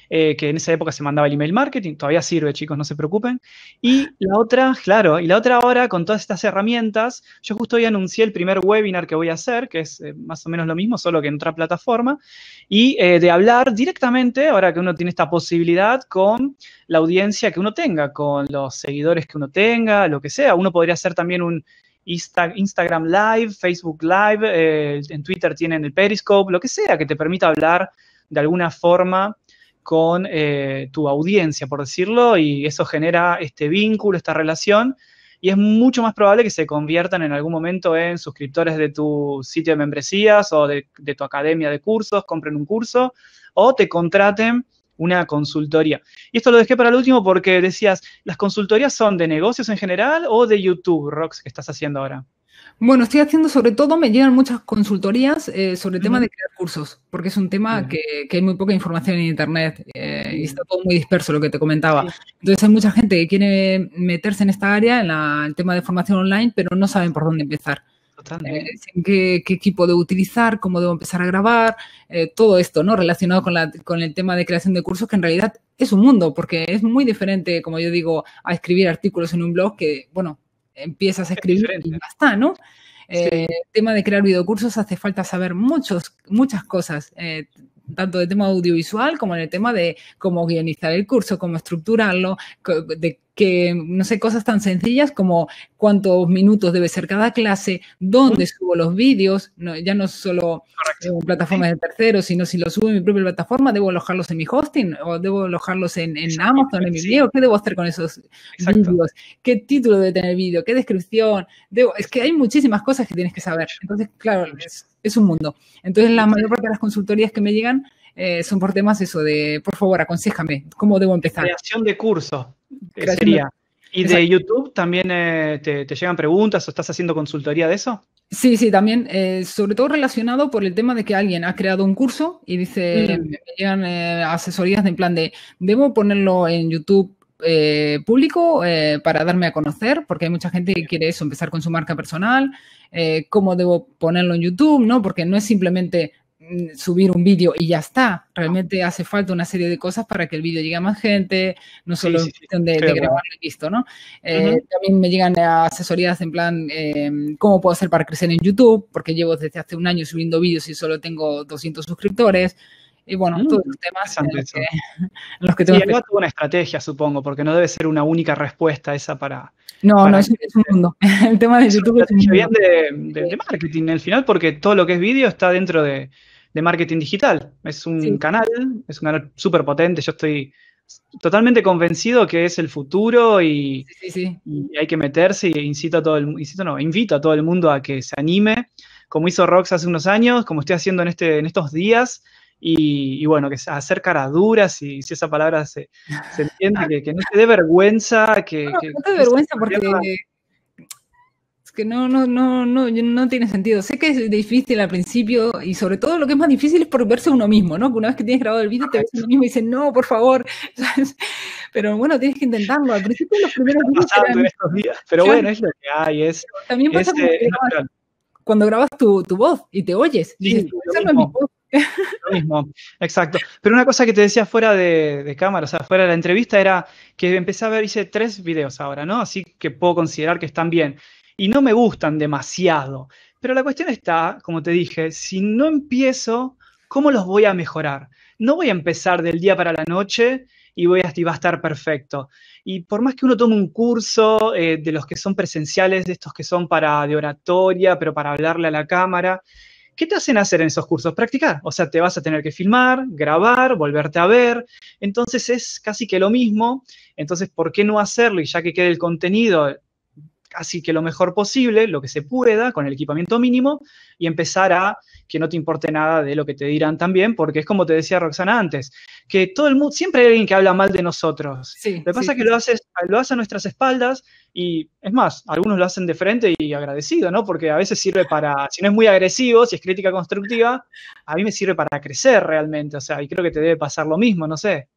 Eh, que en esa época se mandaba el email marketing, todavía sirve, chicos, no se preocupen. Y la otra, claro, y la otra ahora, con todas estas herramientas, yo justo hoy anuncié el primer webinar que voy a hacer, que es eh, más o menos lo mismo, solo que en otra plataforma, y eh, de hablar directamente, ahora que uno tiene esta posibilidad, con la audiencia que uno tenga, con los seguidores que uno tenga, lo que sea. Uno podría hacer también un Instagram Live, Facebook Live, en Twitter tienen el Periscope, lo que sea que te permita hablar de alguna forma con eh, tu audiencia, por decirlo, y eso genera este vínculo, esta relación, y es mucho más probable que se conviertan en algún momento en suscriptores de tu sitio de membresías o de, de tu academia de cursos, compren un curso o te contraten una consultoría. Y esto lo dejé para el último porque decías, ¿las consultorías son de negocios en general o de YouTube, Rox, que estás haciendo ahora? Bueno, estoy haciendo sobre todo, me llegan muchas consultorías eh, sobre el tema de crear cursos, porque es un tema que, hay muy poca información en Internet eh, y está todo muy disperso, lo que te comentaba. Entonces hay mucha gente que quiere meterse en esta área, en el tema de formación online, pero no saben por dónde empezar. Eh, qué, equipo debo utilizar, cómo debo empezar a grabar, todo esto, ¿no? Relacionado con, la, con, el tema de creación de cursos, que en realidad es un mundo, porque es muy diferente, como yo digo, a escribir artículos en un blog, que, bueno, empiezas a escribir y ya está, ¿no? Eh, el Tema de crear videocursos hace falta saber muchos, muchas cosas, eh, tanto de tema audiovisual como en el tema de cómo guionizar el curso, cómo estructurarlo, de que, no sé, cosas tan sencillas como cuántos minutos debe ser cada clase, dónde subo los vídeos, ya no solo en eh, plataformas de terceros, sino si lo subo en mi propia plataforma, debo alojarlos en mi hosting o debo alojarlos en, Amazon, en mi video, ¿qué debo hacer con esos vídeos? ¿Qué título debe tener el vídeo? ¿Qué descripción? es que hay muchísimas cosas que tienes que saber. Entonces, claro, es, es un mundo. Entonces, la mayor parte de las consultorías que me llegan eh, son por temas eso de, por favor, aconsejame, ¿cómo debo empezar? Creación de cursos sería. ¿Y de YouTube también eh, te, llegan preguntas o estás haciendo consultoría de eso? Sí, sí, también, eh, sobre todo relacionado por el tema de que alguien ha creado un curso y dice, me llegan asesorías de en plan de, ¿debo ponerlo en YouTube público para darme a conocer, porque hay mucha gente que quiere eso, empezar con su marca personal, cómo debo ponerlo en YouTube, ¿no? Porque no es simplemente Mm, subir un vídeo y ya está. Realmente hace falta una serie de cosas para que el vídeo llegue a más gente, no solo de, de grabar listo, ¿no? Eh, también me llegan asesorías en plan, em, ¿cómo puedo hacer para crecer en YouTube? Porque llevo desde hace un año subiendo vídeos y solo tengo 200 suscriptores. Y bueno, mm, todos los temas en *laughs* los, que, en tengo. una estrategia, supongo, porque no debe ser una única respuesta esa para. No, no, es, un mundo. *laughs* El tema de YouTube es un mundo. de, de, de marketing, al final, porque todo lo que es vídeo está dentro de, de marketing digital. Es un canal, es un canal súper potente, yo estoy totalmente convencido que es el futuro y, hay que meterse y a todo el incito, no, invito a todo el mundo a que se anime, como hizo Rox hace unos años, como estoy haciendo en, este, en estos días, y, bueno, que hacer caraduras duras, y si esa palabra se, entiende, que, no te dé vergüenza, que... no te dé vergüenza porque que no, no, no, no, no tiene sentido. Sé que es difícil al principio y sobre todo lo que es más difícil es por verse uno mismo, ¿no? Que una vez que tienes grabado el vídeo te ves uno mismo y dices, no, por favor. *laughs* Pero bueno, tienes que intentarlo. Al principio los primeros días, Pero bueno, es lo que hay. Es, También pasa este, cuando, grabas, tu, tu, voz y te oyes. Sí, es *laughs* Lo mismo, exacto. Pero una cosa que te decía fuera de, de, cámara, o sea, fuera de la entrevista, era que empecé a ver, hice tres videos ahora, ¿no? Así que puedo considerar que están bien y no me gustan demasiado. Pero la cuestión está, como te dije, si no empiezo, ¿cómo los voy a mejorar? No voy a empezar del día para la noche y voy a, va a estar perfecto. Y por más que uno tome un curso eh, de los que son presenciales, de estos que son para de oratoria, pero para hablarle a la cámara, ¿qué te hacen hacer en esos cursos? Practicar. O sea, te vas a tener que filmar, grabar, volverte a ver. Entonces es casi que lo mismo. Entonces, ¿por qué no hacerlo? Y ya que quede el contenido casi que lo mejor posible, lo que se pueda, con el equipamiento mínimo, y empezar a que no te importe nada de lo que te dirán también, porque es como te decía Roxana antes, que todo el mundo, siempre hay alguien que habla mal de nosotros. lo que pasa es que lo, haces, lo hace a nuestras espaldas, y es más, algunos lo hacen de frente y agradecido, ¿no? Porque a veces sirve para, si no es muy agresivo, si es crítica constructiva, a mí me sirve para crecer realmente, o sea, y creo que te debe pasar lo mismo, no sé.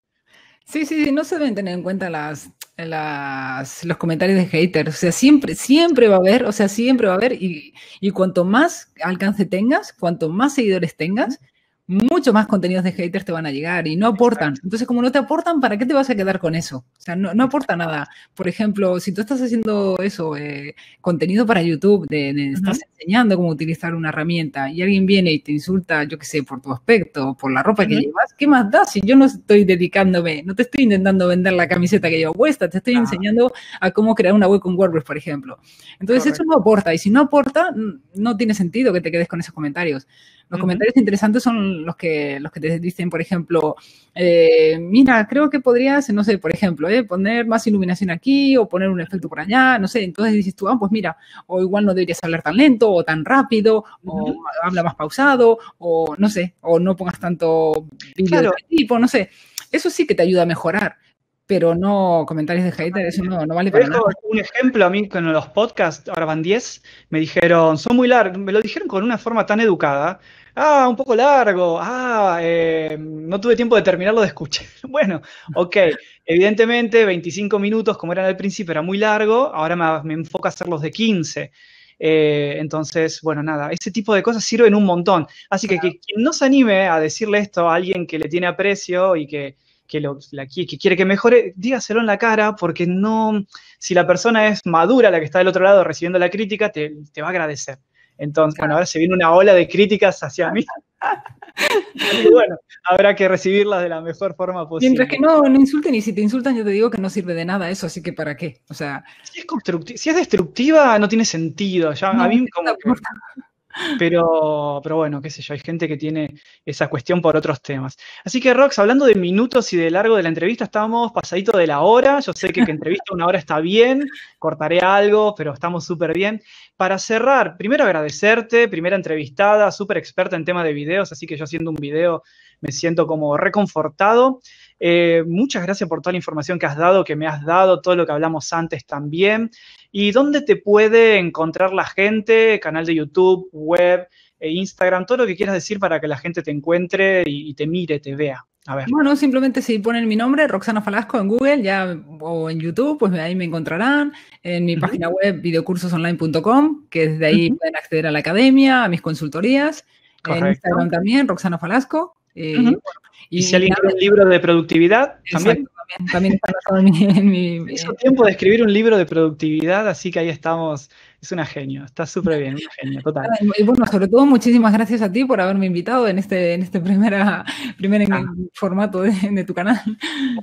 Sí, sí, sí, no se deben tener en cuenta las los comentarios de haters. O sea, siempre, siempre va a haber, o sea, siempre va a haber. y cuanto más alcance tengas, cuanto más seguidores tengas, mucho más contenidos de haters te van a llegar y no aportan. Entonces, como no te aportan, ¿para qué te vas a quedar con eso? O sea, no, no aporta nada. Por ejemplo, si tú estás haciendo eso, eh, contenido para YouTube, de, estás enseñando cómo utilizar una herramienta y alguien viene y te insulta, yo qué sé, por tu aspecto, por la ropa que llevas, ¿qué más da si yo no estoy dedicándome, no te estoy intentando vender la camiseta que llevo puesta, te estoy enseñando a cómo crear una web con WordPress, por ejemplo? Entonces, eso no aporta y si no aporta, no tiene sentido que te quedes con esos comentarios. Los comentarios interesantes son los que, los que te dicen, por ejemplo, eh, mira, creo que podrías, no sé, por ejemplo, eh, poner más iluminación aquí o poner un efecto por allá, no sé. Entonces dices tú, ah, pues mira, o igual no deberías hablar tan lento o tan rápido, o habla más pausado, o no sé, o no pongas tanto claro. tipo, no sé. Eso sí que te ayuda a mejorar pero no comentarios de hater, eso no, no vale para nada. Un ejemplo a mí con los podcasts, ahora van 10, me dijeron, son muy largos, me lo dijeron con una forma tan educada, ah, un poco largo, ah, eh, no tuve tiempo de terminarlo de escuchar. *laughs* bueno, ok, evidentemente 25 minutos, como eran al principio, era muy largo, ahora me, me enfoco a los de 15. Eh, entonces, bueno, nada, ese tipo de cosas sirven un montón. Así que, quien no se anime a decirle esto a alguien que le tiene aprecio y que, que, quiere que mejore, dígaselo en la cara, porque no, si la persona es madura, la que está del otro lado recibiendo la crítica, te va a agradecer. Entonces, bueno, bueno, ahora se viene una ola de críticas hacia mí. *laughs* bueno, habrá que recibirlas de la mejor forma posible. Mientras que no, insulten, y si te insultan, yo te digo que no sirve de nada eso, así que ¿para qué? O sea. Si es, si es destructiva, no tiene sentido. Ya, a mí como. Pero, pero bueno, qué sé yo, hay gente que tiene esa cuestión por otros temas. Así que, Rox, hablando de minutos y de largo de la entrevista, estamos pasadito de la hora. Yo sé que, que entrevista una hora está bien, cortaré algo, pero estamos súper bien. Para cerrar, primero agradecerte, primera entrevistada, súper experta en tema de videos, así que yo haciendo un video me siento como reconfortado. Eh, muchas gracias por toda la información que has dado, que me has dado, todo lo que hablamos antes también. ¿Y dónde te puede encontrar la gente? Canal de YouTube, web, eh, Instagram, todo lo que quieras decir para que la gente te encuentre y, te mire, te vea. A ver. Bueno, simplemente si ponen mi nombre, Roxana Falasco, en Google ya, o en YouTube, pues ahí me encontrarán. En mi página web, videocursosonline.com, que desde ahí pueden acceder a la academia, a mis consultorías. En Instagram también, Roxana Falasco. Eh, y, si alguien quiere un libro de productividad, también. también, está en mi, mi eh, tiempo de escribir un libro de productividad, así que ahí estamos. Es una genio, está súper bien, genio, total. Y bueno, sobre todo, muchísimas gracias a ti por haberme invitado en este, en este primera, primer ah. formato de, tu canal.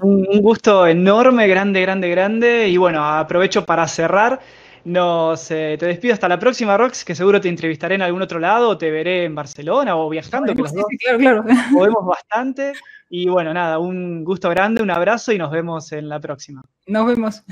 Un, un gusto enorme, grande, grande, grande. Y bueno, aprovecho para cerrar no sé, eh, te despido hasta la próxima, Rox, que seguro te entrevistaré en algún otro lado, o te veré en Barcelona o viajando, que los claro, *laughs* podemos bastante. Y bueno, nada, un gusto grande, un abrazo y nos vemos en la próxima. Nos vemos.